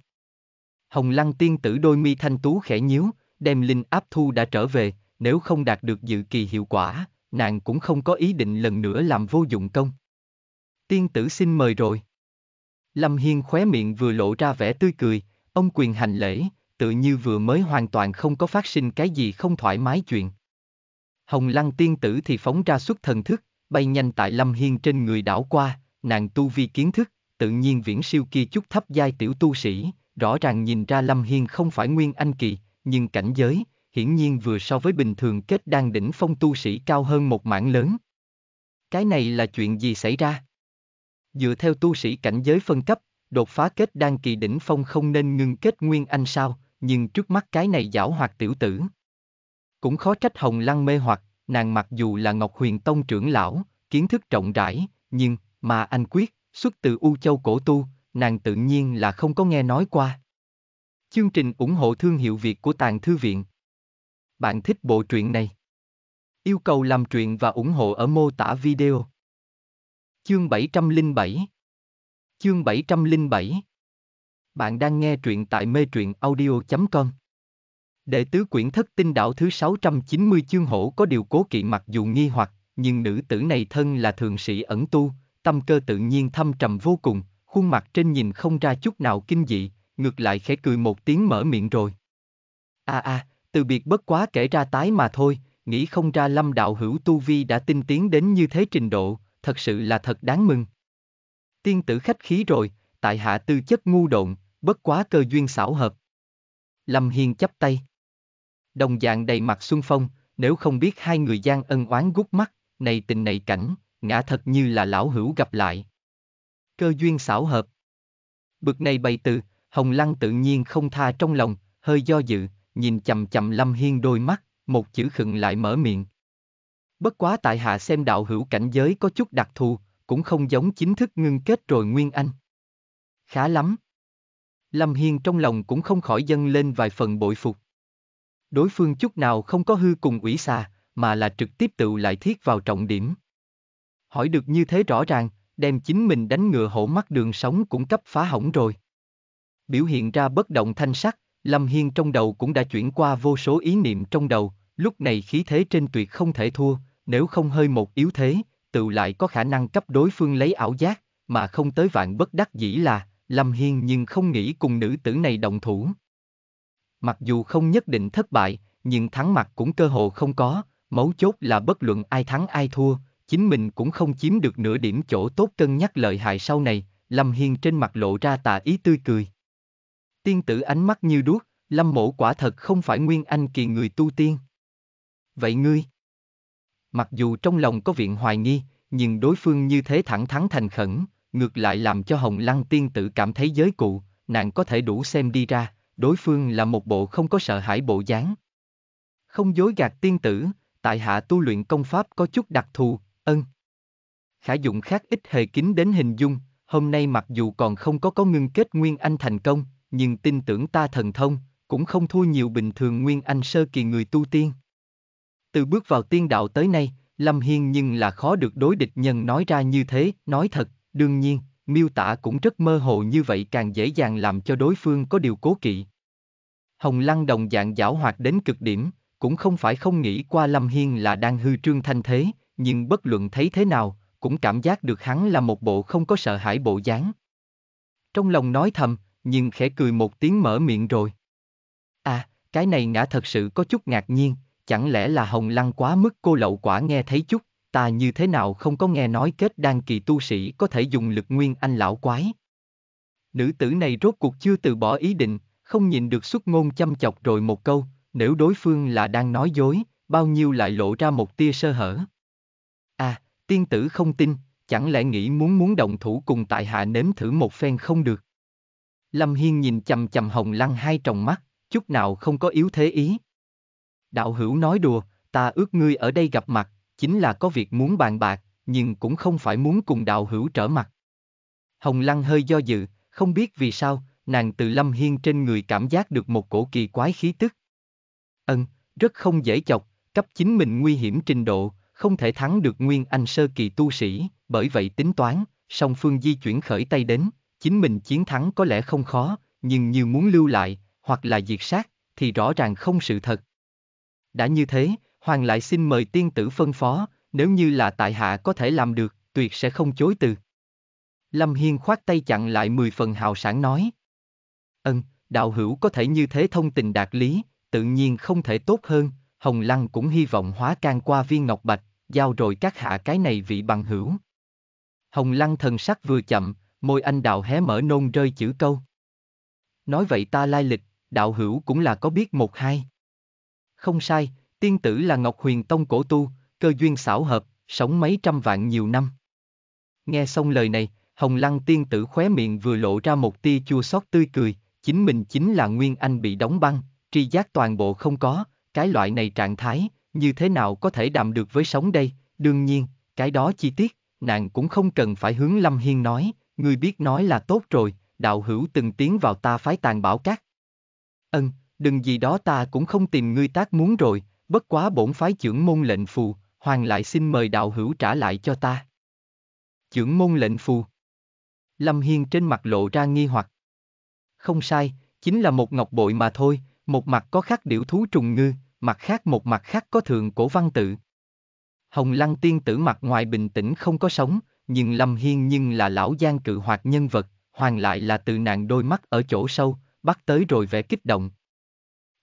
Hồng Lăng tiên tử đôi mi thanh tú khẽ nhíu, đem linh áp thu đã trở về, nếu không đạt được dự kỳ hiệu quả, nàng cũng không có ý định lần nữa làm vô dụng công. Tiên tử xin mời rồi. Lâm Hiên khóe miệng vừa lộ ra vẻ tươi cười, ông quyền hành lễ, tự như vừa mới hoàn toàn không có phát sinh cái gì không thoải mái chuyện. Hồng Lăng tiên tử thì phóng ra xuất thần thức, bay nhanh tại Lâm Hiên trên người đảo qua, nàng tu vi kiến thức, tự nhiên viễn siêu kia chút thấp giai tiểu tu sĩ, rõ ràng nhìn ra Lâm Hiên không phải nguyên anh kỳ, nhưng cảnh giới, hiển nhiên vừa so với bình thường kết đang đỉnh phong tu sĩ cao hơn một mảng lớn. Cái này là chuyện gì xảy ra? Dựa theo tu sĩ cảnh giới phân cấp, đột phá kết đang kỳ đỉnh phong không nên ngưng kết nguyên anh sao, nhưng trước mắt cái này giảo hoạt tiểu tử. Cũng khó trách Hồng Lăng mê hoặc, nàng mặc dù là Ngọc Huyền Tông trưởng lão, kiến thức rộng rãi, nhưng, mà anh quyết, xuất từ U Châu Cổ Tu, nàng tự nhiên là không có nghe nói qua. Chương trình ủng hộ thương hiệu Việt của Tàng Thư Viện. Bạn thích bộ truyện này? Yêu cầu làm truyện và ủng hộ ở mô tả video. Chương 707 Chương 707 Bạn đang nghe truyện tại mê truyện audio.com Đệ tứ quyển thất tinh đạo thứ 690 chương hổ có điều cố kỵ mặc dù nghi hoặc, nhưng nữ tử này thân là thường sĩ ẩn tu, tâm cơ tự nhiên thâm trầm vô cùng, khuôn mặt trên nhìn không ra chút nào kinh dị, ngược lại khẽ cười một tiếng mở miệng rồi. a à a à, từ biệt bất quá kể ra tái mà thôi, nghĩ không ra lâm đạo hữu tu vi đã tinh tiến đến như thế trình độ, thật sự là thật đáng mừng. Tiên tử khách khí rồi, tại hạ tư chất ngu độn, bất quá cơ duyên xảo hợp. Lâm Hiên chắp tay. Đồng dạng đầy mặt xuân phong, nếu không biết hai người gian ân oán gút mắt, này tình này cảnh, ngã thật như là lão hữu gặp lại. Cơ duyên xảo hợp. Bực này bày từ, Hồng Lăng tự nhiên không tha trong lòng, hơi do dự, nhìn chầm chầm Lâm Hiên đôi mắt, một chữ khựng lại mở miệng. Bất quá tại hạ xem đạo hữu cảnh giới có chút đặc thù, cũng không giống chính thức ngưng kết rồi Nguyên Anh. Khá lắm. Lâm Hiên trong lòng cũng không khỏi dâng lên vài phần bội phục. Đối phương chút nào không có hư cùng ủy xa, mà là trực tiếp tự lại thiết vào trọng điểm hỏi được như thế rõ ràng, đem chính mình đánh ngựa hổ mắt đường sống cũng cấp phá hỏng rồi. Biểu hiện ra bất động thanh sắc, Lâm Hiên trong đầu cũng đã chuyển qua vô số ý niệm trong đầu, lúc này khí thế trên tuyệt không thể thua, nếu không hơi một yếu thế, tự lại có khả năng cấp đối phương lấy ảo giác, mà không tới vạn bất đắc dĩ là, Lâm Hiên nhưng không nghĩ cùng nữ tử này đồng thủ. Mặc dù không nhất định thất bại, nhưng thắng mặt cũng cơ hồ không có, mấu chốt là bất luận ai thắng ai thua, chính mình cũng không chiếm được nửa điểm chỗ tốt cân nhắc lợi hại sau này, Lâm Hiên trên mặt lộ ra tà ý tươi cười. Tiên tử ánh mắt như đuốc, Lâm mộ quả thật không phải nguyên anh kỳ người tu tiên. Vậy ngươi? Mặc dù trong lòng có viện hoài nghi, nhưng đối phương như thế thẳng thắn thành khẩn, ngược lại làm cho Hồng Lăng tiên tử cảm thấy giới cụ, nàng có thể đủ xem đi ra, đối phương là một bộ không có sợ hãi bộ dáng. Không dối gạt tiên tử, tại hạ tu luyện công pháp có chút đặc thù, Ân. Khả dụng khác ít hề kính đến hình dung, hôm nay mặc dù còn không có có ngưng kết Nguyên Anh thành công, nhưng tin tưởng ta thần thông, cũng không thua nhiều bình thường Nguyên Anh sơ kỳ người tu tiên. Từ bước vào tiên đạo tới nay, Lâm Hiên nhưng là khó được đối địch nhân nói ra như thế, nói thật, đương nhiên, miêu tả cũng rất mơ hồ như vậy càng dễ dàng làm cho đối phương có điều cố kỵ. Hồng Lăng đồng dạng giảo hoạt đến cực điểm, cũng không phải không nghĩ qua Lâm Hiên là đang hư trương thanh thế, nhưng bất luận thấy thế nào, cũng cảm giác được hắn là một bộ không có sợ hãi bộ dáng. Trong lòng nói thầm, nhưng khẽ cười một tiếng mở miệng rồi. À, cái này ngã thật sự có chút ngạc nhiên, chẳng lẽ là Hồng Lăng quá mức cô lậu quả nghe thấy chút, ta như thế nào không có nghe nói kết đan kỳ tu sĩ có thể dùng lực nguyên anh lão quái. Nữ tử này rốt cuộc chưa từ bỏ ý định, không nhìn được xuất ngôn chăm chọc rồi một câu, nếu đối phương là đang nói dối, bao nhiêu lại lộ ra một tia sơ hở. À, tiên tử không tin, chẳng lẽ nghĩ muốn muốn động thủ cùng tại hạ nếm thử một phen không được. Lâm Hiên nhìn chầm chầm Hồng Lăng hai tròng mắt, chút nào không có yếu thế ý. Đạo hữu nói đùa, ta ước ngươi ở đây gặp mặt, chính là có việc muốn bàn bạc, nhưng cũng không phải muốn cùng đạo hữu trở mặt. Hồng Lăng hơi do dự, không biết vì sao, nàng từ Lâm Hiên trên người cảm giác được một cổ kỳ quái khí tức. Ân, rất không dễ chọc, cấp chính mình nguy hiểm trình độ, không thể thắng được nguyên anh sơ kỳ tu sĩ, bởi vậy tính toán, song phương di chuyển khởi tay đến, chính mình chiến thắng có lẽ không khó, nhưng như muốn lưu lại, hoặc là diệt sát, thì rõ ràng không sự thật. Đã như thế, Hoàng lại xin mời tiên tử phân phó, nếu như là tại hạ có thể làm được, tuyệt sẽ không chối từ. Lâm Hiên khoát tay chặn lại mười phần hào sản nói. Ân, đạo hữu có thể như thế thông tình đạt lý, tự nhiên không thể tốt hơn, Hồng Lăng cũng hy vọng hóa can qua viên ngọc bạch, giao rồi các hạ cái này vị bằng hữu. Hồng Lăng thần sắc vừa chậm, môi anh đạo hé mở nôn rơi chữ câu. Nói vậy ta lai lịch, đạo hữu cũng là có biết một hai. Không sai, tiên tử là Ngọc Huyền Tông cổ tu, cơ duyên xảo hợp, sống mấy trăm vạn nhiều năm. Nghe xong lời này, Hồng Lăng tiên tử khóe miệng vừa lộ ra một tia chua xót tươi cười, chính mình chính là Nguyên Anh bị đóng băng, tri giác toàn bộ không có, cái loại này trạng thái, như thế nào có thể đàm được với sống đây, đương nhiên, cái đó chi tiết, nàng cũng không cần phải hướng Lâm Hiên nói, người biết nói là tốt rồi, đạo hữu từng tiến vào ta phái tàn bảo cát Ân, đừng gì đó ta cũng không tìm ngươi tác muốn rồi, bất quá bổn phái trưởng môn lệnh phù, hoàng lại xin mời đạo hữu trả lại cho ta. Trưởng môn lệnh phù. Lâm Hiên trên mặt lộ ra nghi hoặc. Không sai, chính là một ngọc bội mà thôi, một mặt có khắc điểu thú trùng ngư, mặt khác một mặt khác có thường cổ văn tự. Hồng Lăng tiên tử mặt ngoài bình tĩnh không có sống, nhưng Lâm Hiên nhưng là lão gian cự hoạt nhân vật, hoàn lại là từ nạn đôi mắt ở chỗ sâu, bắt tới rồi vẻ kích động.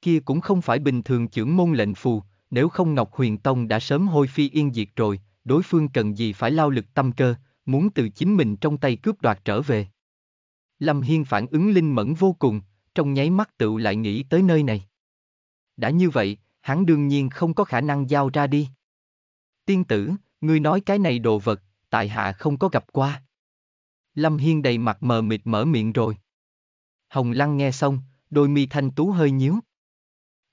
Kia cũng không phải bình thường trưởng môn lệnh phù, nếu không Ngọc Huyền Tông đã sớm hôi phi yên diệt rồi, đối phương cần gì phải lao lực tâm cơ, muốn từ chính mình trong tay cướp đoạt trở về. Lâm Hiên phản ứng linh mẫn vô cùng, trong nháy mắt tự lại nghĩ tới nơi này. Đã như vậy, hắn đương nhiên không có khả năng giao ra đi. Tiên tử, ngươi nói cái này đồ vật, tại hạ không có gặp qua. Lâm Hiên đầy mặt mờ mịt mở miệng rồi. Hồng Lăng nghe xong, đôi mi thanh tú hơi nhíu.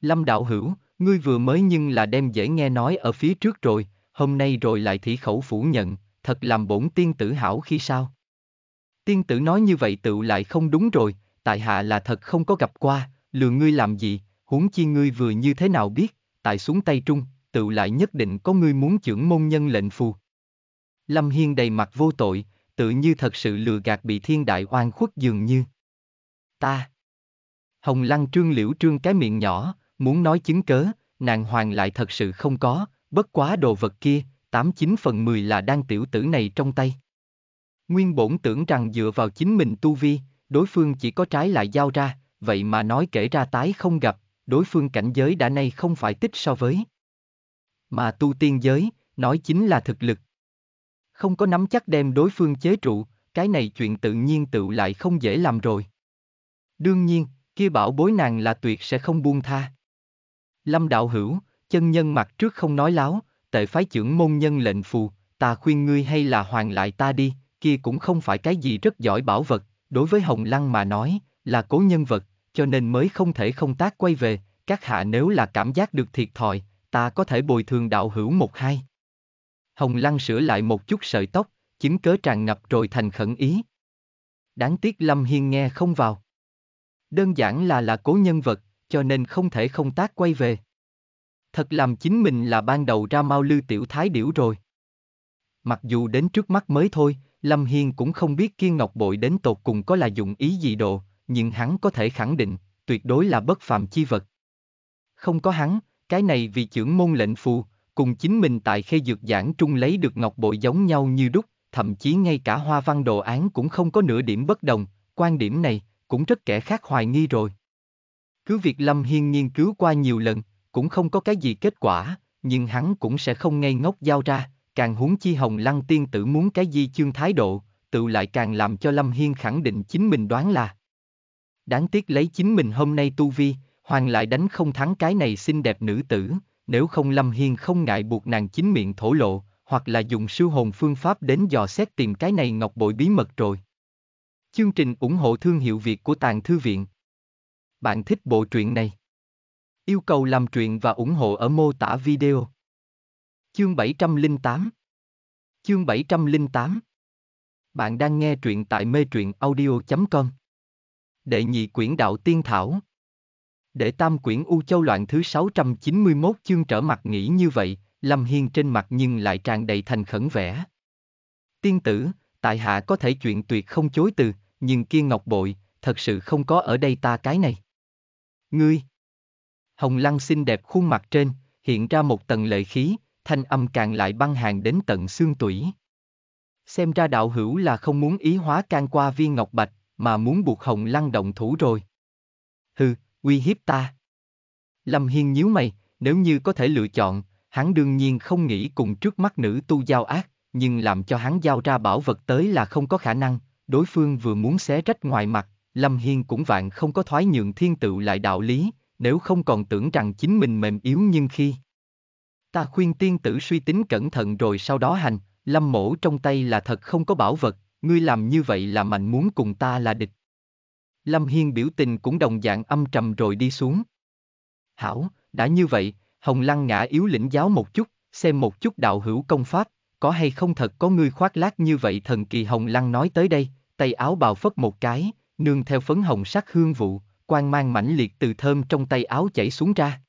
Lâm đạo hữu, ngươi vừa mới nhưng là đem dễ nghe nói ở phía trước rồi, hôm nay rồi lại thị khẩu phủ nhận, thật làm bổn tiên tử hảo khi sao? Tiên tử nói như vậy tự lại không đúng rồi, tại hạ là thật không có gặp qua, lừa ngươi làm gì, huống chi ngươi vừa như thế nào biết, tại xuống tay trung, tự lại nhất định có ngươi muốn trưởng môn nhân lệnh phù. Lâm Hiên đầy mặt vô tội, tự như thật sự lừa gạt bị thiên đại oan khuất dường như. Ta. Hồng Lăng trương liễu trương cái miệng nhỏ, muốn nói chứng cớ, nàng hoàng lại thật sự không có, bất quá đồ vật kia, tám chín phần mười là đang tiểu tử này trong tay. Nguyên bổn tưởng rằng dựa vào chính mình tu vi, đối phương chỉ có trái lại giao ra, vậy mà nói kể ra tái không gặp, đối phương cảnh giới đã nay không phải tích so với. Mà tu tiên giới, nói chính là thực lực. Không có nắm chắc đem đối phương chế trụ, cái này chuyện tự nhiên tự lại không dễ làm rồi. Đương nhiên, kia bảo bối nàng là tuyệt sẽ không buông tha. Lâm đạo hữu, chân nhân mặt trước không nói láo, tệ phái trưởng môn nhân lệnh phù, ta khuyên ngươi hay là hoàn lại ta đi, kia cũng không phải cái gì rất giỏi bảo vật, đối với Hồng Lăng mà nói, là cố nhân vật, cho nên mới không thể không tác quay về, các hạ nếu là cảm giác được thiệt thòi, ta có thể bồi thường đạo hữu một hai. Hồng Lăng sửa lại một chút sợi tóc, chứng cớ tràn ngập rồi thành khẩn ý. Đáng tiếc Lâm Hiên nghe không vào. Đơn giản là là cố nhân vật, cho nên không thể không tác quay về. Thật làm chính mình là ban đầu ra mau lư tiểu thái điểu rồi. Mặc dù đến trước mắt mới thôi, Lâm Hiên cũng không biết kia ngọc bội đến tột cùng có là dụng ý gì độ, nhưng hắn có thể khẳng định, tuyệt đối là bất phàm chi vật. Không có hắn, cái này vì trưởng môn lệnh phù, cùng chính mình tại khê dược giảng trung lấy được ngọc bội giống nhau như đúc, thậm chí ngay cả hoa văn đồ án cũng không có nửa điểm bất đồng, quan điểm này cũng rất kẻ khác hoài nghi rồi. Cứ việc Lâm Hiên nghiên cứu qua nhiều lần, cũng không có cái gì kết quả, nhưng hắn cũng sẽ không ngây ngốc giao ra, càng huống chi hồng lăng tiên tử muốn cái gì chương thái độ, tự lại càng làm cho Lâm Hiên khẳng định chính mình đoán là đáng tiếc lấy chính mình hôm nay tu vi, hoàng lại đánh không thắng cái này xinh đẹp nữ tử, nếu không Lâm Hiên không ngại buộc nàng chính miệng thổ lộ, hoặc là dùng siêu hồn phương pháp đến dò xét tìm cái này ngọc bội bí mật rồi. Chương trình ủng hộ thương hiệu Việt của Tàng Thư Viện Bạn thích bộ truyện này? Yêu cầu làm truyện và ủng hộ ở mô tả video. Chương 708 Chương 708 Bạn đang nghe truyện tại mê truyện audio.com đệ nhị quyển đạo tiên thảo. Đệ tam quyển U Châu loạn thứ 691 chương trở mặt nghĩ như vậy, Lâm Hiên trên mặt nhưng lại tràn đầy thành khẩn vẻ. Tiên tử, tại hạ có thể chuyện tuyệt không chối từ, nhưng kia ngọc bội, thật sự không có ở đây ta cái này. Ngươi! Hồng Lăng xinh đẹp khuôn mặt trên, hiện ra một tầng lệ khí, thanh âm càng lại băng hàng đến tận xương tủy. Xem ra đạo hữu là không muốn ý hóa can qua viên ngọc bạch, mà muốn buộc Hồng Lăng động thủ rồi. Hừ, uy hiếp ta. Lâm Hiên nhíu mày, nếu như có thể lựa chọn, hắn đương nhiên không nghĩ cùng trước mắt nữ tu giao ác, nhưng làm cho hắn giao ra bảo vật tới là không có khả năng, đối phương vừa muốn xé rách ngoài mặt, Lâm Hiên cũng vạn không có thoái nhượng thiên tự lại đạo lý, nếu không còn tưởng rằng chính mình mềm yếu nhưng khi... Ta khuyên tiên tử suy tính cẩn thận rồi sau đó hành, lâm mổ trong tay là thật không có bảo vật, ngươi làm như vậy là mạnh muốn cùng ta là địch. Lâm Hiên biểu tình cũng đồng dạng âm trầm rồi đi xuống. Hảo, đã như vậy, Hồng Lăng ngã yếu lĩnh giáo một chút, xem một chút đạo hữu công pháp, có hay không thật có ngươi khoác lác như vậy thần kỳ Hồng Lăng nói tới đây, tay áo bào phất một cái, nương theo phấn hồng sắc hương vụ, quang mang mãnh liệt từ thơm trong tay áo chảy xuống ra.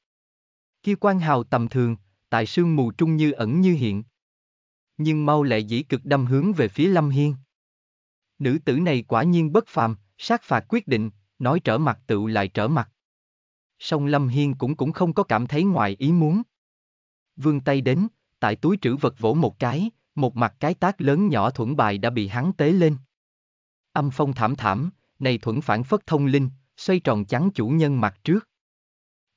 Kia quan hào tầm thường, tại sương mù trung như ẩn như hiện. Nhưng mau lẹ dĩ cực đâm hướng về phía Lâm Hiên nữ tử này quả nhiên bất phàm, sát phạt quyết định, nói trở mặt tựu lại trở mặt. Song Lâm Hiên cũng cũng không có cảm thấy ngoài ý muốn. Vương tay đến, tại túi trữ vật vỗ một cái, một mặt cái tác lớn nhỏ thuẫn bài đã bị hắn tế lên. Âm phong thảm thảm, này thuẫn phản phất thông linh, xoay tròn trắng chủ nhân mặt trước.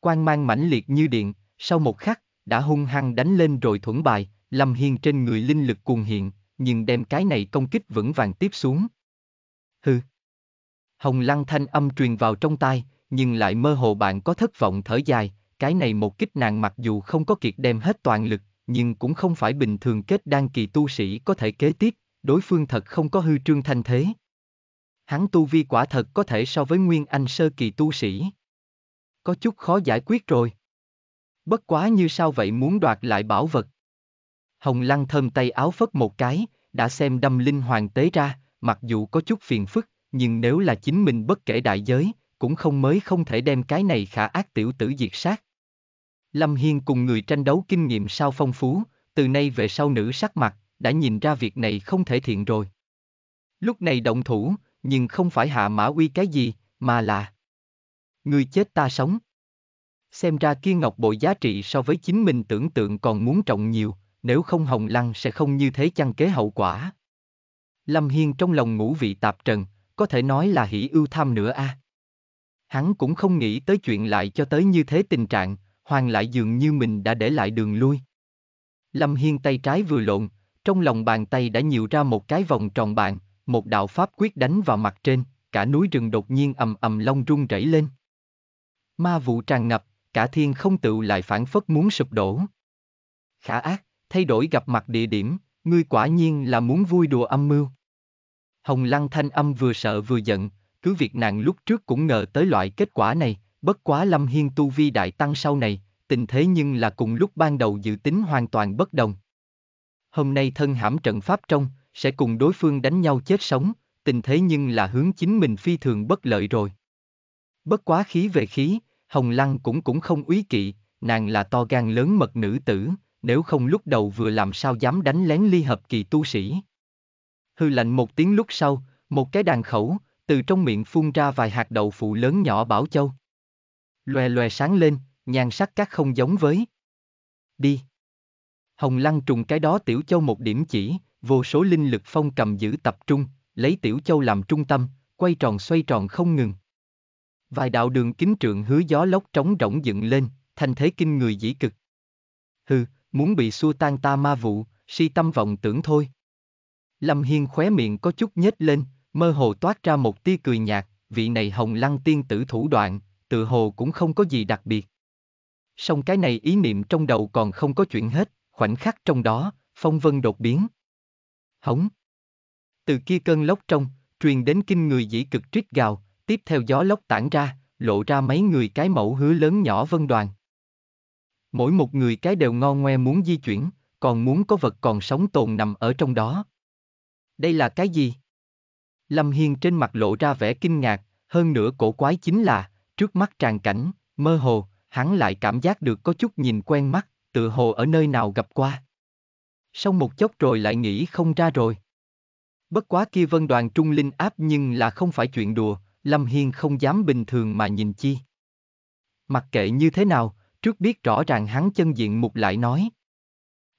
quan mang mãnh liệt như điện, sau một khắc, đã hung hăng đánh lên rồi thuẫn bài, Lâm Hiên trên người linh lực cuồng hiện, nhưng đem cái này công kích vững vàng tiếp xuống. Hừ. Hồng lăng thanh âm truyền vào trong tai, nhưng lại mơ hồ bạn có thất vọng thở dài, cái này một kích nàng mặc dù không có kiệt đem hết toàn lực, nhưng cũng không phải bình thường kết đan kỳ tu sĩ có thể kế tiếp, đối phương thật không có hư trương thanh thế. Hắn tu vi quả thật có thể so với nguyên anh sơ kỳ tu sĩ. Có chút khó giải quyết rồi. Bất quá như sao vậy muốn đoạt lại bảo vật. Hồng Lăng thơm tay áo phất một cái, đã xem đâm linh hoàng tế ra, mặc dù có chút phiền phức, nhưng nếu là chính mình bất kể đại giới, cũng không mới không thể đem cái này khả ác tiểu tử diệt sát. Lâm Hiên cùng người tranh đấu kinh nghiệm sao phong phú, từ nay về sau nữ sắc mặt, đã nhìn ra việc này không thể thiện rồi. Lúc này động thủ, nhưng không phải hạ mã uy cái gì, mà là Người chết ta sống. Xem ra kia ngọc bội giá trị so với chính mình tưởng tượng còn muốn trọng nhiều, nếu không Hồng Lăng sẽ không như thế chăn kế hậu quả. Lâm Hiên trong lòng ngũ vị tạp trần, có thể nói là hỷ ưu tham nữa a. À. Hắn cũng không nghĩ tới chuyện lại cho tới như thế tình trạng, Hoàng lại dường như mình đã để lại đường lui. Lâm Hiên tay trái vừa lộn, trong lòng bàn tay đã nhiều ra một cái vòng tròn bàn, một đạo pháp quyết đánh vào mặt trên, cả núi rừng đột nhiên ầm ầm long rung rẩy lên. Ma vụ tràn ngập, cả thiên không tựu lại phản phất muốn sụp đổ. Khả ác, thay đổi gặp mặt địa điểm, ngươi quả nhiên là muốn vui đùa âm mưu. Hồng Lăng thanh âm vừa sợ vừa giận, cứ việc nàng lúc trước cũng ngờ tới loại kết quả này, bất quá Lâm Hiên tu vi đại tăng sau này, tình thế nhưng là cùng lúc ban đầu dự tính hoàn toàn bất đồng. Hôm nay thân hãm trận pháp trong, sẽ cùng đối phương đánh nhau chết sống, tình thế nhưng là hướng chính mình phi thường bất lợi rồi. Bất quá khí về khí, Hồng Lăng cũng cũng không úy kỵ, nàng là to gan lớn mật nữ tử, nếu không lúc đầu vừa làm sao dám đánh lén ly hợp kỳ tu sĩ. Hư lạnh một tiếng lúc sau, một cái đàn khẩu, từ trong miệng phun ra vài hạt đậu phụ lớn nhỏ bảo châu. Lòe lòe sáng lên, nhan sắc các không giống với. Đi. Hồng lăng trùng cái đó tiểu châu một điểm chỉ, vô số linh lực phong cầm giữ tập trung, lấy tiểu châu làm trung tâm, quay tròn xoay tròn không ngừng. Vài đạo đường kính trượng hứa gió lốc trống rỗng dựng lên, thành thế kinh người dĩ cực. Hừ, muốn bị xua tan ta ma vụ, si tâm vọng tưởng thôi. Lâm Hiên khóe miệng có chút nhếch lên, mơ hồ toát ra một tia cười nhạt, vị này hồng lăng tiên tử thủ đoạn, tự hồ cũng không có gì đặc biệt. Song cái này ý niệm trong đầu còn không có chuyện hết, khoảnh khắc trong đó, phong vân đột biến. Hống. Từ kia cơn lốc trong, truyền đến kinh người dĩ cực trích gào, tiếp theo gió lốc tản ra, lộ ra mấy người cái mẫu hứa lớn nhỏ vân đoàn. Mỗi một người cái đều ngon ngoe muốn di chuyển, còn muốn có vật còn sống tồn nằm ở trong đó. Đây là cái gì? Lâm Hiên trên mặt lộ ra vẻ kinh ngạc, hơn nữa cổ quái chính là, trước mắt tràn cảnh, mơ hồ, hắn lại cảm giác được có chút nhìn quen mắt, tự hồ ở nơi nào gặp qua. Sau một chốc rồi lại nghĩ không ra rồi. Bất quá kia vân đoàn trung linh áp nhưng là không phải chuyện đùa, Lâm Hiên không dám bình thường mà nhìn chi. Mặc kệ như thế nào, Trước biết rõ ràng hắn chân diện mục lại nói.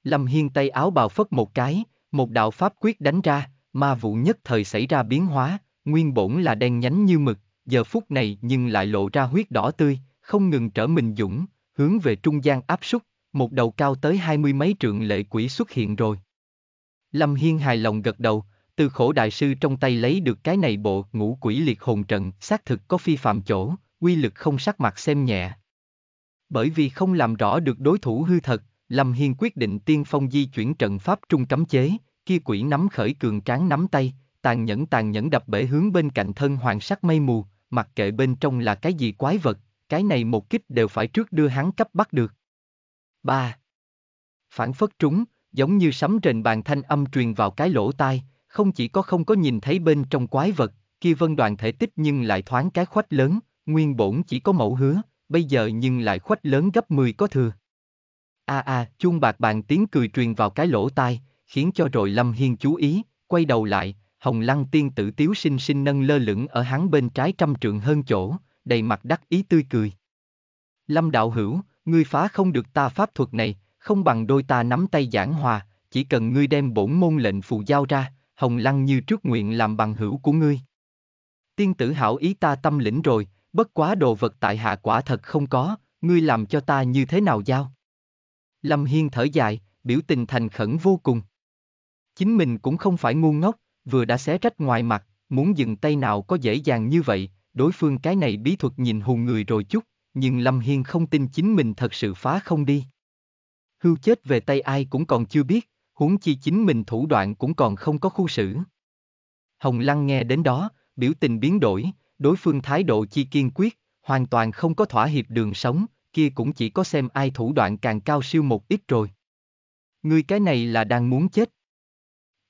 Lâm Hiên tay áo bào phất một cái, một đạo pháp quyết đánh ra, ma vụ nhất thời xảy ra biến hóa, nguyên bổn là đen nhánh như mực, giờ phút này nhưng lại lộ ra huyết đỏ tươi, không ngừng trở mình dũng, hướng về trung gian áp súc, một đầu cao tới hai mươi mấy trượng lệ quỷ xuất hiện rồi. Lâm Hiên hài lòng gật đầu, từ khổ đại sư trong tay lấy được cái này bộ ngũ quỷ liệt hồn trận, xác thực có phi phạm chỗ, quy lực không sắc mặt xem nhẹ, bởi vì không làm rõ được đối thủ hư thật, Lâm Hiên quyết định tiên phong di chuyển trận pháp trung cấm chế, kia quỷ nắm khởi cường tráng nắm tay, tàn nhẫn tàn nhẫn đập bể hướng bên cạnh thân hoàng sắc mây mù, mặc kệ bên trong là cái gì quái vật, cái này một kích đều phải trước đưa hắn cấp bắt được. 3. Phản phất trúng, giống như sấm trên bàn thanh âm truyền vào cái lỗ tai, không chỉ có không có nhìn thấy bên trong quái vật, kia vân đoàn thể tích nhưng lại thoáng cái khoách lớn, nguyên bổn chỉ có mẫu hứa, bây giờ nhưng lại khoách lớn gấp 10 có thừa. A à a, à, chuông bạc bàn tiếng cười truyền vào cái lỗ tai, khiến cho rồi Lâm Hiên chú ý, quay đầu lại, hồng lăng tiên tử tiếu sinh sinh nâng lơ lửng ở hắn bên trái trăm trượng hơn chỗ, đầy mặt đắc ý tươi cười. Lâm đạo hữu, ngươi phá không được ta pháp thuật này, không bằng đôi ta nắm tay giảng hòa, chỉ cần ngươi đem bổn môn lệnh phù giao ra, hồng lăng như trước nguyện làm bằng hữu của ngươi. Tiên tử hảo ý ta tâm lĩnh rồi, bất quá đồ vật tại hạ quả thật không có, ngươi làm cho ta như thế nào giao? Lâm Hiên thở dài, biểu tình thành khẩn vô cùng. Chính mình cũng không phải ngu ngốc, vừa đã xé rách ngoài mặt, muốn dừng tay nào có dễ dàng như vậy, đối phương cái này bí thuật nhìn hùn người rồi chút, nhưng Lâm Hiên không tin chính mình thật sự phá không đi. Hưu chết về tay ai cũng còn chưa biết, huống chi chính mình thủ đoạn cũng còn không có khu xử. Hồng Lăng nghe đến đó, biểu tình biến đổi, đối phương thái độ chi kiên quyết, hoàn toàn không có thỏa hiệp đường sống, kia cũng chỉ có xem ai thủ đoạn càng cao siêu một ít rồi. Ngươi cái này là đang muốn chết.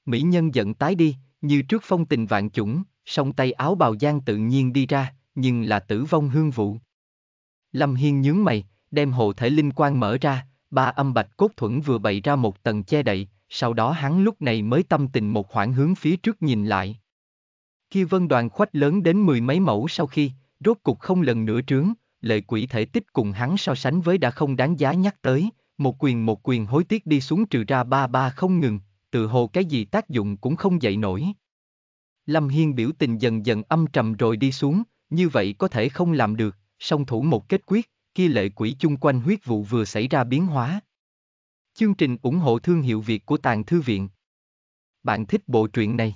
Mỹ nhân giận tái đi, như trước phong tình vạn chủng, song tay áo bào giang tự nhiên đi ra, nhưng là tử vong hương vụ. Lâm Hiên nhướng mày, đem hộ thể linh quan mở ra, ba âm bạch cốt thuẫn vừa bày ra một tầng che đậy, sau đó hắn lúc này mới tâm tình một khoảng hướng phía trước nhìn lại. Khi vân đoàn khoách lớn đến mười mấy mẫu sau khi, rốt cục không lần nữa trướng, lệ quỷ thể tích cùng hắn so sánh với đã không đáng giá nhắc tới, một quyền một quyền hối tiếc đi xuống trừ ra ba ba không ngừng, tự hồ cái gì tác dụng cũng không dậy nổi. Lâm Hiên biểu tình dần dần âm trầm rồi đi xuống, như vậy có thể không làm được, song thủ một kết quyết, kia lệ quỷ chung quanh huyết vụ vừa xảy ra biến hóa. Chương trình ủng hộ thương hiệu Việt của Tàng Thư Viện Bạn thích bộ truyện này?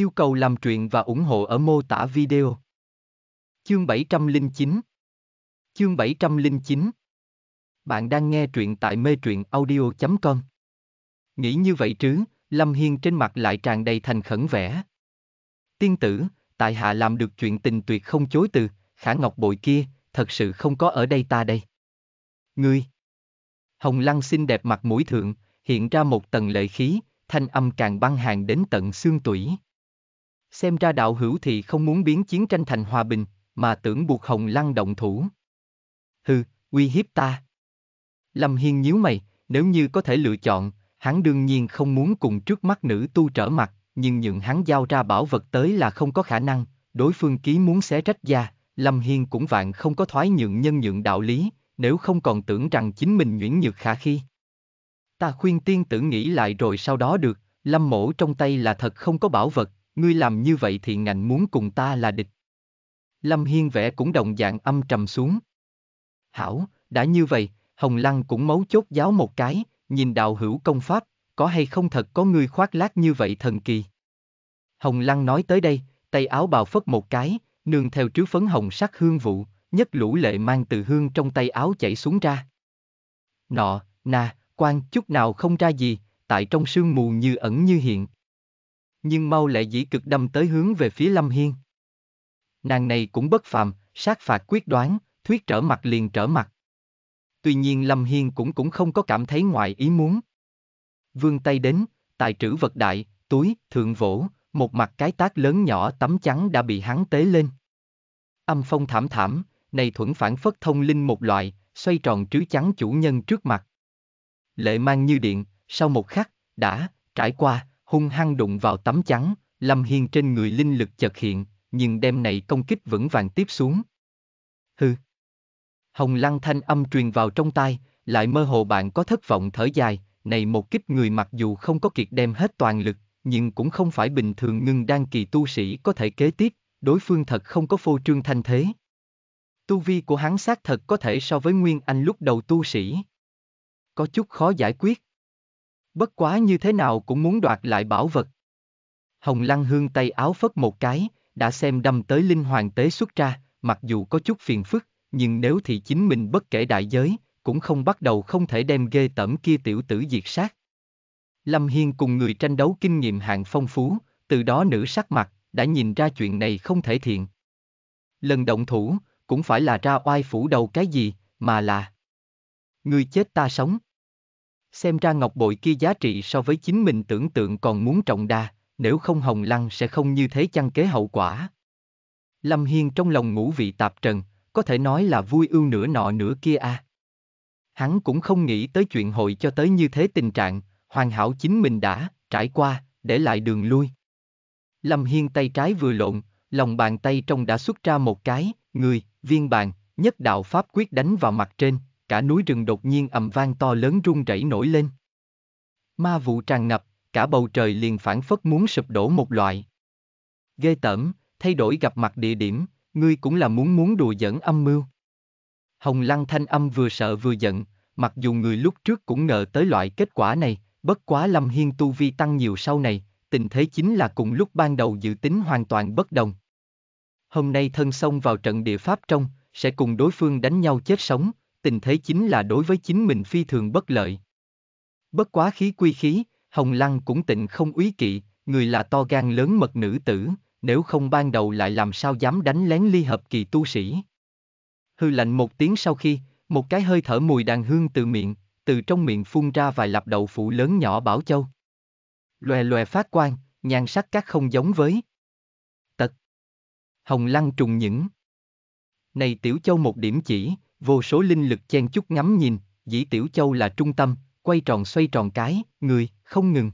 Yêu cầu làm truyện và ủng hộ ở mô tả video. Chương 709 Chương 709 Bạn đang nghe truyện tại mê truyện audio.com Nghĩ như vậy chứ, Lâm Hiên trên mặt lại tràn đầy thành khẩn vẻ. Tiên tử, tại hạ làm được chuyện tình tuyệt không chối từ, khả ngọc bội kia, thật sự không có ở đây ta đây. Ngươi Hồng Lăng xinh đẹp mặt mũi thượng, hiện ra một tầng lợi khí, thanh âm càng băng hàng đến tận xương tủy xem ra đạo hữu thì không muốn biến chiến tranh thành hòa bình, mà tưởng buộc Hồng Lăng động thủ. Hừ, uy hiếp ta. Lâm Hiên nhíu mày, nếu như có thể lựa chọn, hắn đương nhiên không muốn cùng trước mắt nữ tu trở mặt, nhưng nhượng hắn giao ra bảo vật tới là không có khả năng, đối phương ký muốn xé rách da, Lâm Hiên cũng vạn không có thoái nhượng nhân nhượng đạo lý, nếu không còn tưởng rằng chính mình nhuyễn nhược khả khi. Ta khuyên tiên tử nghĩ lại rồi sau đó được, Lâm mổ trong tay là thật không có bảo vật, Ngươi làm như vậy thì ngành muốn cùng ta là địch. Lâm Hiên vẽ cũng đồng dạng âm trầm xuống. Hảo, đã như vậy, Hồng Lăng cũng mấu chốt giáo một cái, nhìn đạo hữu công pháp, có hay không thật có người khoác lác như vậy thần kỳ. Hồng Lăng nói tới đây, tay áo bào phất một cái, nương theo trứ phấn hồng sắc hương vụ, nhất lũ lệ mang từ hương trong tay áo chảy xuống ra. Nọ, nà, quan chút nào không ra gì, tại trong sương mù như ẩn như hiện nhưng mau lẹ dĩ cực đâm tới hướng về phía Lâm Hiên. Nàng này cũng bất phàm, sát phạt quyết đoán, thuyết trở mặt liền trở mặt. Tuy nhiên Lâm Hiên cũng cũng không có cảm thấy ngoại ý muốn. Vương tay đến, tài trữ vật đại, túi, thượng vỗ, một mặt cái tác lớn nhỏ tấm trắng đã bị hắn tế lên. Âm phong thảm thảm, này thuẫn phản phất thông linh một loại, xoay tròn trứ trắng chủ nhân trước mặt. Lệ mang như điện, sau một khắc, đã, trải qua, hung hăng đụng vào tấm chắn, Lâm Hiên trên người linh lực chợt hiện, nhưng đem này công kích vững vàng tiếp xuống. Hừ. Hồng lăng thanh âm truyền vào trong tai, lại mơ hồ bạn có thất vọng thở dài, này một kích người mặc dù không có kiệt đem hết toàn lực, nhưng cũng không phải bình thường ngưng đan kỳ tu sĩ có thể kế tiếp, đối phương thật không có phô trương thanh thế. Tu vi của hắn xác thật có thể so với Nguyên Anh lúc đầu tu sĩ. Có chút khó giải quyết bất quá như thế nào cũng muốn đoạt lại bảo vật. Hồng Lăng Hương tay áo phất một cái, đã xem đâm tới Linh Hoàng Tế xuất ra, mặc dù có chút phiền phức, nhưng nếu thì chính mình bất kể đại giới, cũng không bắt đầu không thể đem ghê tẩm kia tiểu tử diệt sát. Lâm Hiên cùng người tranh đấu kinh nghiệm hạng phong phú, từ đó nữ sắc mặt, đã nhìn ra chuyện này không thể thiện. Lần động thủ, cũng phải là ra oai phủ đầu cái gì, mà là Người chết ta sống xem ra ngọc bội kia giá trị so với chính mình tưởng tượng còn muốn trọng đa, nếu không Hồng Lăng sẽ không như thế chăng kế hậu quả. Lâm Hiên trong lòng ngũ vị tạp trần, có thể nói là vui ưu nửa nọ nửa kia a. À. Hắn cũng không nghĩ tới chuyện hội cho tới như thế tình trạng, hoàn hảo chính mình đã, trải qua, để lại đường lui. Lâm Hiên tay trái vừa lộn, lòng bàn tay trong đã xuất ra một cái, người, viên bàn, nhất đạo pháp quyết đánh vào mặt trên, cả núi rừng đột nhiên ầm vang to lớn rung rẩy nổi lên. Ma vụ tràn ngập, cả bầu trời liền phản phất muốn sụp đổ một loại. Ghê tởm, thay đổi gặp mặt địa điểm, ngươi cũng là muốn muốn đùa giỡn âm mưu. Hồng Lăng thanh âm vừa sợ vừa giận, mặc dù người lúc trước cũng ngờ tới loại kết quả này, bất quá Lâm Hiên tu vi tăng nhiều sau này, tình thế chính là cùng lúc ban đầu dự tính hoàn toàn bất đồng. Hôm nay thân xông vào trận địa Pháp trong, sẽ cùng đối phương đánh nhau chết sống, tình thế chính là đối với chính mình phi thường bất lợi. Bất quá khí quy khí, Hồng Lăng cũng tịnh không úy kỵ, người là to gan lớn mật nữ tử, nếu không ban đầu lại làm sao dám đánh lén ly hợp kỳ tu sĩ. Hư lạnh một tiếng sau khi, một cái hơi thở mùi đàn hương từ miệng, từ trong miệng phun ra vài lạp đậu phụ lớn nhỏ bảo châu. Lòe lòe phát quang, nhan sắc các không giống với. Tật. Hồng lăng trùng những. Này tiểu châu một điểm chỉ, vô số linh lực chen chút ngắm nhìn, dĩ Tiểu Châu là trung tâm, quay tròn xoay tròn cái, người, không ngừng.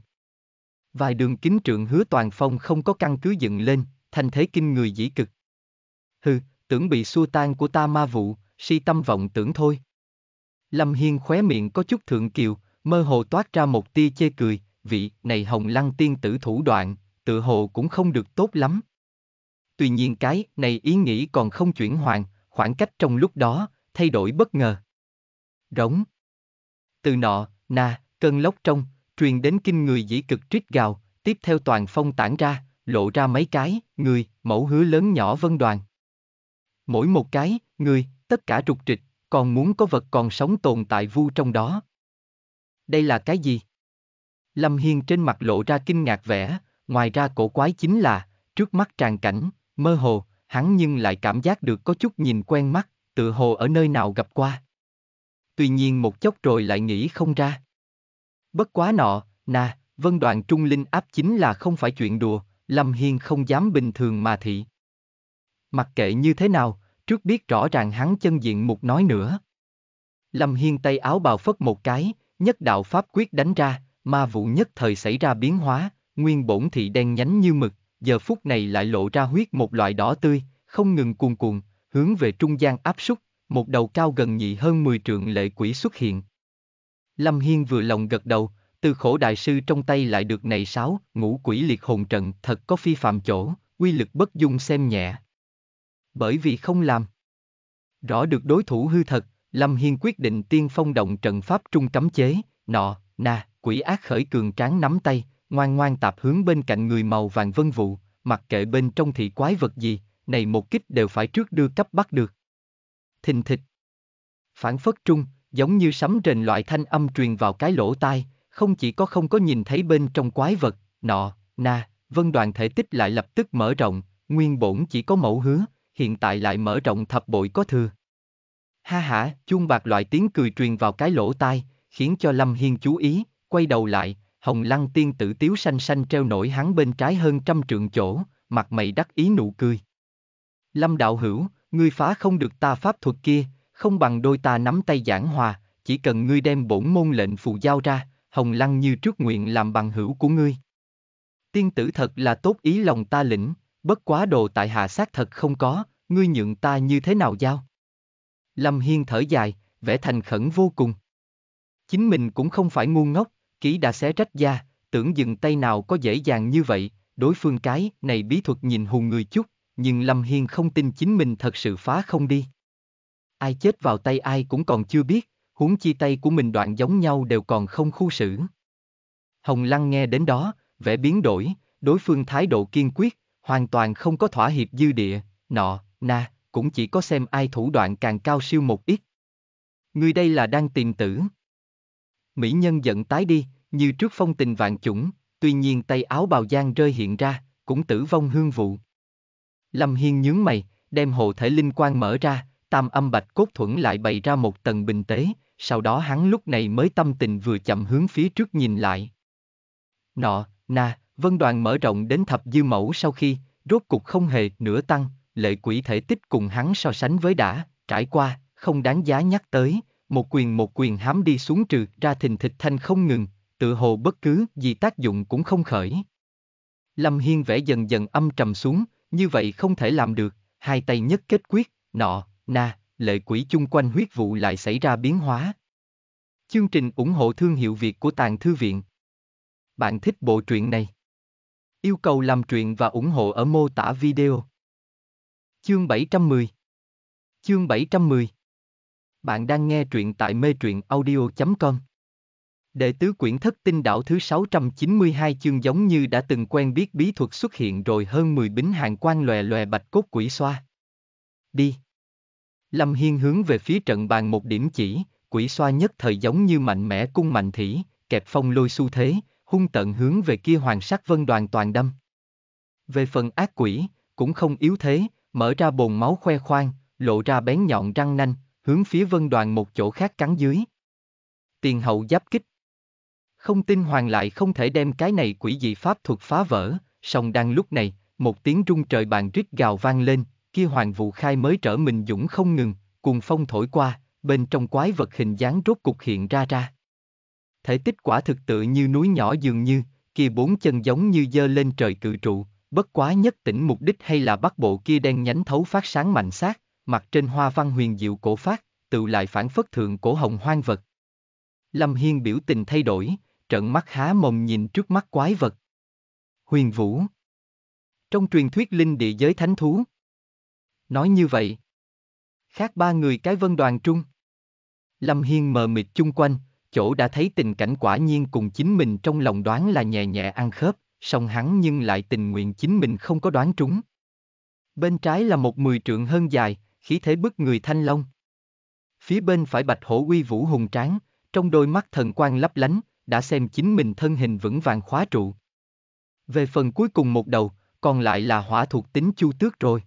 Vài đường kính trượng hứa toàn phong không có căn cứ dựng lên, thành thế kinh người dĩ cực. Hừ, tưởng bị xua tan của ta ma vụ, si tâm vọng tưởng thôi. Lâm Hiên khóe miệng có chút thượng kiều, mơ hồ toát ra một tia chê cười, vị này hồng lăng tiên tử thủ đoạn, tự hồ cũng không được tốt lắm. Tuy nhiên cái này ý nghĩ còn không chuyển hoàn, khoảng cách trong lúc đó, thay đổi bất ngờ. Rống. Từ nọ, na, cơn lốc trong, truyền đến kinh người dĩ cực trích gào, tiếp theo toàn phong tản ra, lộ ra mấy cái, người, mẫu hứa lớn nhỏ vân đoàn. Mỗi một cái, người, tất cả trục trịch, còn muốn có vật còn sống tồn tại vu trong đó. Đây là cái gì? Lâm Hiên trên mặt lộ ra kinh ngạc vẻ, ngoài ra cổ quái chính là, trước mắt tràn cảnh, mơ hồ, hắn nhưng lại cảm giác được có chút nhìn quen mắt, tự hồ ở nơi nào gặp qua. Tuy nhiên một chốc rồi lại nghĩ không ra. Bất quá nọ, nà, vân đoạn trung linh áp chính là không phải chuyện đùa, Lâm Hiên không dám bình thường mà thị. Mặc kệ như thế nào, trước biết rõ ràng hắn chân diện mục nói nữa. Lâm Hiên tay áo bào phất một cái, nhất đạo pháp quyết đánh ra, ma vụ nhất thời xảy ra biến hóa, nguyên bổn thị đen nhánh như mực, giờ phút này lại lộ ra huyết một loại đỏ tươi, không ngừng cuồn cuộn, hướng về trung gian áp súc, một đầu cao gần nhị hơn 10 trượng lệ quỷ xuất hiện. Lâm Hiên vừa lòng gật đầu, từ khổ đại sư trong tay lại được này sáu, ngũ quỷ liệt hồn trận thật có phi phạm chỗ, quy lực bất dung xem nhẹ. Bởi vì không làm. Rõ được đối thủ hư thật, Lâm Hiên quyết định tiên phong động trận pháp trung cấm chế, nọ, na, quỷ ác khởi cường tráng nắm tay, ngoan ngoan tạp hướng bên cạnh người màu vàng vân vụ, mặc kệ bên trong thị quái vật gì, này một kích đều phải trước đưa cấp bắt được. Thình thịch. Phản phất trung, giống như sấm rền loại thanh âm truyền vào cái lỗ tai, không chỉ có không có nhìn thấy bên trong quái vật, nọ, na, vân đoàn thể tích lại lập tức mở rộng, nguyên bổn chỉ có mẫu hứa, hiện tại lại mở rộng thập bội có thừa. Ha ha, chuông bạc loại tiếng cười truyền vào cái lỗ tai, khiến cho Lâm Hiên chú ý, quay đầu lại, hồng lăng tiên tử tiếu xanh xanh treo nổi hắn bên trái hơn trăm trượng chỗ, mặt mày đắc ý nụ cười. Lâm đạo hữu, ngươi phá không được ta pháp thuật kia, không bằng đôi ta nắm tay giảng hòa, chỉ cần ngươi đem bổn môn lệnh phù giao ra, hồng lăng như trước nguyện làm bằng hữu của ngươi. Tiên tử thật là tốt ý lòng ta lĩnh, bất quá đồ tại hạ sát thật không có, ngươi nhượng ta như thế nào giao? Lâm Hiên thở dài, vẻ thành khẩn vô cùng. Chính mình cũng không phải ngu ngốc, ký đã xé rách da, tưởng dừng tay nào có dễ dàng như vậy, đối phương cái này bí thuật nhìn hù người chút, nhưng Lâm Hiên không tin chính mình thật sự phá không đi. Ai chết vào tay ai cũng còn chưa biết, huống chi tay của mình đoạn giống nhau đều còn không khu xử. Hồng Lăng nghe đến đó, vẻ biến đổi, đối phương thái độ kiên quyết, hoàn toàn không có thỏa hiệp dư địa, nọ, na, cũng chỉ có xem ai thủ đoạn càng cao siêu một ít. Người đây là đang tìm tử. Mỹ nhân giận tái đi, như trước phong tình vạn chủng, tuy nhiên tay áo bào giang rơi hiện ra, cũng tử vong hương vụ. Lâm Hiên nhướng mày, đem hộ thể linh quan mở ra, tam âm bạch cốt thuẫn lại bày ra một tầng bình tế, sau đó hắn lúc này mới tâm tình vừa chậm hướng phía trước nhìn lại. Nọ, na, vân đoàn mở rộng đến thập dư mẫu sau khi, rốt cục không hề nửa tăng, lệ quỷ thể tích cùng hắn so sánh với đã, trải qua, không đáng giá nhắc tới, một quyền một quyền hám đi xuống trừ ra thình thịt thanh không ngừng, tự hồ bất cứ gì tác dụng cũng không khởi. Lâm Hiên vẽ dần dần âm trầm xuống, như vậy không thể làm được, hai tay nhất kết quyết, nọ, na, lợi quỷ chung quanh huyết vụ lại xảy ra biến hóa. Chương trình ủng hộ thương hiệu Việt của Tàng Thư Viện Bạn thích bộ truyện này? Yêu cầu làm truyện và ủng hộ ở mô tả video. Chương 710 Chương 710 Bạn đang nghe truyện tại mê truyện audio.com Đệ tứ quyển thất tinh đảo thứ 692 chương giống như đã từng quen biết bí thuật xuất hiện rồi hơn 10 bính hàng quan lòe lòe bạch cốt quỷ xoa. Đi. Lâm Hiên hướng về phía trận bàn một điểm chỉ, quỷ xoa nhất thời giống như mạnh mẽ cung mạnh thỉ, kẹp phong lôi xu thế, hung tận hướng về kia hoàng sắc vân đoàn toàn đâm. Về phần ác quỷ, cũng không yếu thế, mở ra bồn máu khoe khoang, lộ ra bén nhọn răng nanh, hướng phía vân đoàn một chỗ khác cắn dưới. Tiền hậu giáp kích không tin hoàng lại không thể đem cái này quỷ dị pháp thuật phá vỡ, song đang lúc này, một tiếng rung trời bàn rít gào vang lên, kia hoàng vụ khai mới trở mình dũng không ngừng, cùng phong thổi qua, bên trong quái vật hình dáng rốt cục hiện ra ra. Thể tích quả thực tự như núi nhỏ dường như, kia bốn chân giống như dơ lên trời cự trụ, bất quá nhất tỉnh mục đích hay là bắt bộ kia đen nhánh thấu phát sáng mạnh sát, mặt trên hoa văn huyền diệu cổ phát, tự lại phản phất thượng cổ hồng hoang vật. Lâm Hiên biểu tình thay đổi, trợn mắt há mồm nhìn trước mắt quái vật. Huyền Vũ Trong truyền thuyết linh địa giới thánh thú Nói như vậy Khác ba người cái vân đoàn trung Lâm Hiên mờ mịt chung quanh, chỗ đã thấy tình cảnh quả nhiên cùng chính mình trong lòng đoán là nhẹ nhẹ ăn khớp, song hắn nhưng lại tình nguyện chính mình không có đoán trúng. Bên trái là một mười trượng hơn dài, khí thế bức người thanh long. Phía bên phải bạch hổ uy vũ hùng tráng, trong đôi mắt thần quang lấp lánh, đã xem chính mình thân hình vững vàng khóa trụ. Về phần cuối cùng một đầu, còn lại là hỏa thuộc tính chu tước rồi.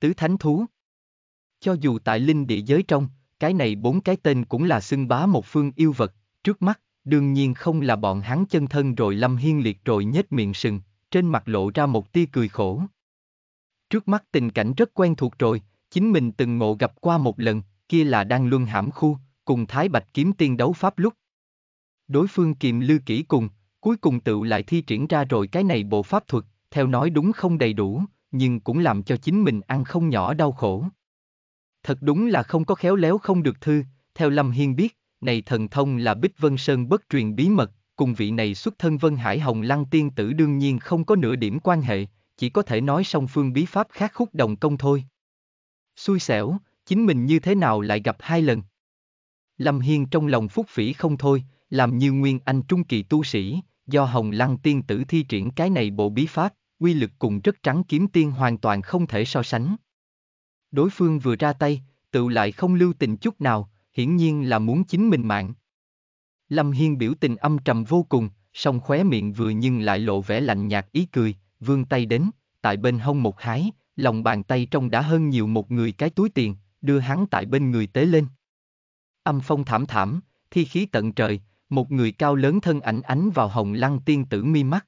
Tứ thánh thú. Cho dù tại linh địa giới trong, cái này bốn cái tên cũng là xưng bá một phương yêu vật, trước mắt, đương nhiên không là bọn hắn chân thân rồi lâm hiên liệt rồi nhếch miệng sừng, trên mặt lộ ra một tia cười khổ. Trước mắt tình cảnh rất quen thuộc rồi, chính mình từng ngộ gặp qua một lần, kia là đang luân hãm khu, cùng Thái Bạch kiếm tiên đấu pháp lúc, đối phương kiềm lư kỹ cùng, cuối cùng tự lại thi triển ra rồi cái này bộ pháp thuật, theo nói đúng không đầy đủ, nhưng cũng làm cho chính mình ăn không nhỏ đau khổ. Thật đúng là không có khéo léo không được thư, theo Lâm Hiên biết, này thần thông là Bích Vân Sơn bất truyền bí mật, cùng vị này xuất thân Vân Hải Hồng Lăng Tiên Tử đương nhiên không có nửa điểm quan hệ, chỉ có thể nói song phương bí pháp khác khúc đồng công thôi. Xui xẻo, chính mình như thế nào lại gặp hai lần? Lâm Hiên trong lòng phúc phỉ không thôi, làm như nguyên anh trung kỳ tu sĩ, do Hồng Lăng tiên tử thi triển cái này bộ bí pháp, quy lực cùng rất trắng kiếm tiên hoàn toàn không thể so sánh. Đối phương vừa ra tay, tự lại không lưu tình chút nào, hiển nhiên là muốn chính mình mạng. Lâm Hiên biểu tình âm trầm vô cùng, song khóe miệng vừa nhưng lại lộ vẻ lạnh nhạt ý cười, vươn tay đến, tại bên hông một hái, lòng bàn tay trong đã hơn nhiều một người cái túi tiền, đưa hắn tại bên người tế lên. Âm phong thảm thảm, thi khí tận trời, một người cao lớn thân ảnh ánh vào hồng lăng tiên tử mi mắt.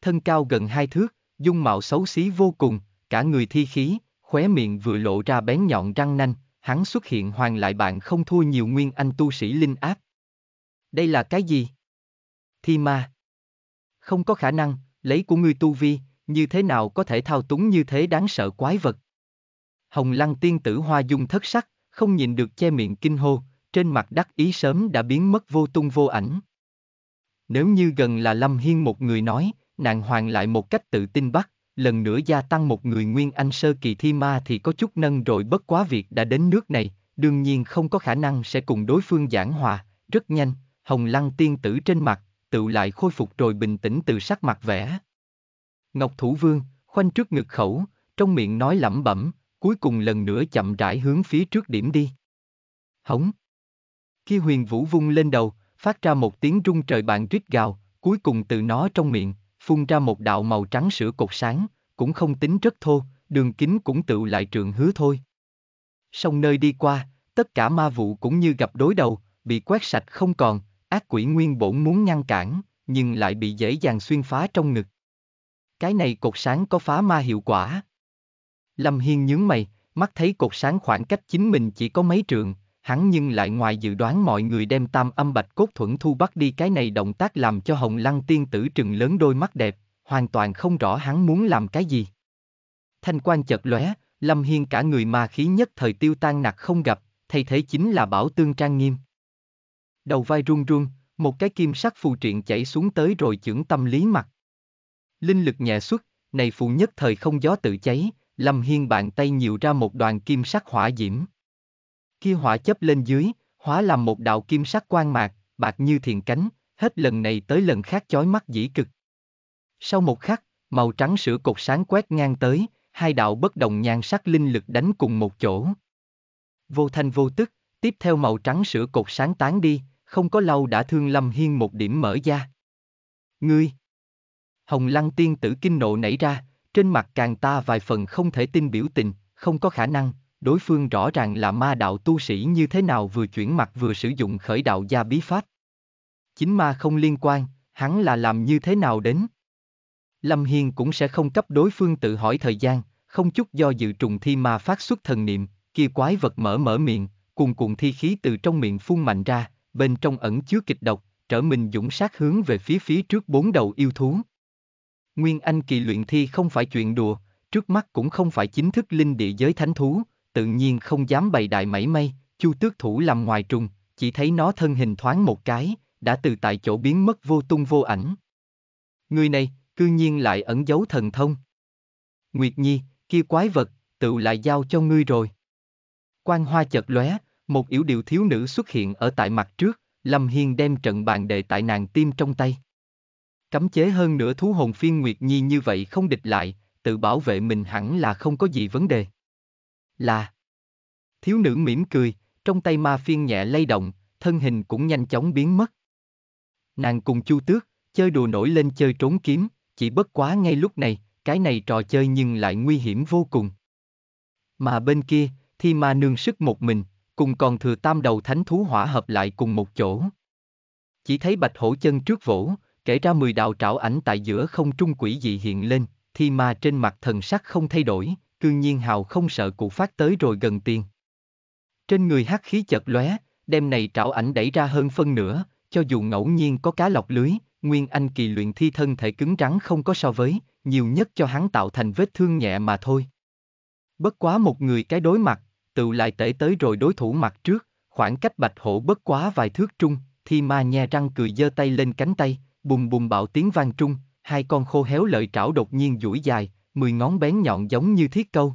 Thân cao gần hai thước, dung mạo xấu xí vô cùng, cả người thi khí, khóe miệng vừa lộ ra bén nhọn răng nanh, hắn xuất hiện hoàng lại bạn không thua nhiều nguyên anh tu sĩ linh áp. Đây là cái gì? Thi ma. Không có khả năng, lấy của ngươi tu vi, như thế nào có thể thao túng như thế đáng sợ quái vật. Hồng lăng tiên tử hoa dung thất sắc, không nhìn được che miệng kinh hô, trên mặt đắc ý sớm đã biến mất vô tung vô ảnh. Nếu như gần là Lâm Hiên một người nói, nàng hoàng lại một cách tự tin bắt, lần nữa gia tăng một người nguyên anh sơ kỳ thi ma thì có chút nâng rồi bất quá việc đã đến nước này, đương nhiên không có khả năng sẽ cùng đối phương giảng hòa, rất nhanh, hồng lăng tiên tử trên mặt, tự lại khôi phục rồi bình tĩnh từ sắc mặt vẽ. Ngọc Thủ Vương, khoanh trước ngực khẩu, trong miệng nói lẩm bẩm, cuối cùng lần nữa chậm rãi hướng phía trước điểm đi. Hống! Khi huyền vũ vung lên đầu, phát ra một tiếng rung trời bạn rít gào, cuối cùng từ nó trong miệng, phun ra một đạo màu trắng sữa cột sáng, cũng không tính rất thô, đường kính cũng tự lại trường hứa thôi. Song nơi đi qua, tất cả ma vụ cũng như gặp đối đầu, bị quét sạch không còn, ác quỷ nguyên bổn muốn ngăn cản, nhưng lại bị dễ dàng xuyên phá trong ngực. Cái này cột sáng có phá ma hiệu quả. Lâm Hiên nhướng mày, mắt thấy cột sáng khoảng cách chính mình chỉ có mấy trường hắn nhưng lại ngoài dự đoán mọi người đem tam âm bạch cốt thuẫn thu bắt đi cái này động tác làm cho hồng lăng tiên tử trừng lớn đôi mắt đẹp, hoàn toàn không rõ hắn muốn làm cái gì. Thanh quan chợt lóe, Lâm Hiên cả người ma khí nhất thời tiêu tan nặc không gặp, thay thế chính là bảo tương trang nghiêm. Đầu vai run run, một cái kim sắc phù triện chảy xuống tới rồi chưởng tâm lý mặt. Linh lực nhẹ xuất, này phù nhất thời không gió tự cháy, Lâm Hiên bàn tay nhiều ra một đoàn kim sắc hỏa diễm kia hỏa chấp lên dưới, hóa làm một đạo kim sắc quan mạc, bạc như thiền cánh, hết lần này tới lần khác chói mắt dĩ cực. Sau một khắc, màu trắng sữa cột sáng quét ngang tới, hai đạo bất đồng nhan sắc linh lực đánh cùng một chỗ. Vô thanh vô tức, tiếp theo màu trắng sữa cột sáng tán đi, không có lâu đã thương Lâm Hiên một điểm mở ra. Ngươi! Hồng Lăng tiên tử kinh nộ nảy ra, trên mặt càng ta vài phần không thể tin biểu tình, không có khả năng, đối phương rõ ràng là ma đạo tu sĩ như thế nào vừa chuyển mặt vừa sử dụng khởi đạo gia bí pháp. Chính ma không liên quan, hắn là làm như thế nào đến. Lâm Hiên cũng sẽ không cấp đối phương tự hỏi thời gian, không chút do dự trùng thi ma phát xuất thần niệm, kia quái vật mở mở miệng, cùng cùng thi khí từ trong miệng phun mạnh ra, bên trong ẩn chứa kịch độc, trở mình dũng sát hướng về phía phía trước bốn đầu yêu thú. Nguyên Anh kỳ luyện thi không phải chuyện đùa, trước mắt cũng không phải chính thức linh địa giới thánh thú, tự nhiên không dám bày đại mảy may, chu tước thủ làm ngoài trùng, chỉ thấy nó thân hình thoáng một cái, đã từ tại chỗ biến mất vô tung vô ảnh. Người này, cư nhiên lại ẩn giấu thần thông. Nguyệt Nhi, kia quái vật, tự lại giao cho ngươi rồi. Quan hoa chợt lóe, một yếu điều thiếu nữ xuất hiện ở tại mặt trước, Lâm Hiên đem trận bàn đệ tại nàng tim trong tay. Cấm chế hơn nửa thú hồn phiên Nguyệt Nhi như vậy không địch lại, tự bảo vệ mình hẳn là không có gì vấn đề là... Thiếu nữ mỉm cười, trong tay ma phiên nhẹ lay động, thân hình cũng nhanh chóng biến mất. Nàng cùng chu tước, chơi đùa nổi lên chơi trốn kiếm, chỉ bất quá ngay lúc này, cái này trò chơi nhưng lại nguy hiểm vô cùng. Mà bên kia, thi ma nương sức một mình, cùng còn thừa tam đầu thánh thú hỏa hợp lại cùng một chỗ. Chỉ thấy bạch hổ chân trước vỗ, kể ra mười đạo trảo ảnh tại giữa không trung quỷ dị hiện lên, thi ma trên mặt thần sắc không thay đổi, cương nhiên hào không sợ cụ phát tới rồi gần tiền. Trên người hắc khí chợt lóe, đêm này trảo ảnh đẩy ra hơn phân nửa, cho dù ngẫu nhiên có cá lọc lưới, Nguyên Anh kỳ luyện thi thân thể cứng rắn không có so với, nhiều nhất cho hắn tạo thành vết thương nhẹ mà thôi. Bất quá một người cái đối mặt, tự lại tể tới rồi đối thủ mặt trước, khoảng cách bạch hổ bất quá vài thước trung, thì ma nhe răng cười giơ tay lên cánh tay, bùm bùm bạo tiếng vang trung, hai con khô héo lợi trảo đột nhiên duỗi dài, mười ngón bén nhọn giống như thiết câu.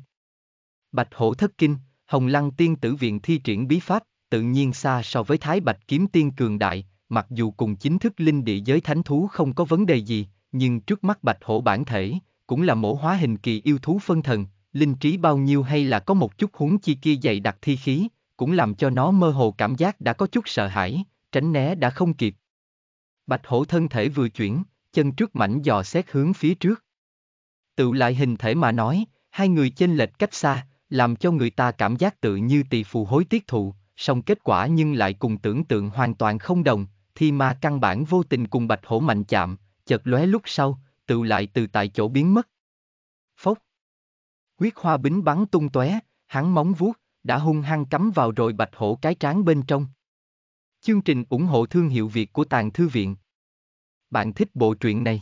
Bạch hổ thất kinh, hồng lăng tiên tử viện thi triển bí pháp, tự nhiên xa so với thái bạch kiếm tiên cường đại, mặc dù cùng chính thức linh địa giới thánh thú không có vấn đề gì, nhưng trước mắt bạch hổ bản thể, cũng là mổ hóa hình kỳ yêu thú phân thần, linh trí bao nhiêu hay là có một chút huống chi kia dày đặc thi khí, cũng làm cho nó mơ hồ cảm giác đã có chút sợ hãi, tránh né đã không kịp. Bạch hổ thân thể vừa chuyển, chân trước mảnh dò xét hướng phía trước. Tự lại hình thể mà nói, hai người chênh lệch cách xa, làm cho người ta cảm giác tự như tỷ phù hối tiết thụ, song kết quả nhưng lại cùng tưởng tượng hoàn toàn không đồng, thì mà căn bản vô tình cùng bạch hổ mạnh chạm, chợt lóe lúc sau, tự lại từ tại chỗ biến mất. Phốc. Huyết hoa bính bắn tung tóe, hắn móng vuốt, đã hung hăng cắm vào rồi bạch hổ cái trán bên trong. Chương trình ủng hộ thương hiệu Việt của Tàng Thư Viện. Bạn thích bộ truyện này?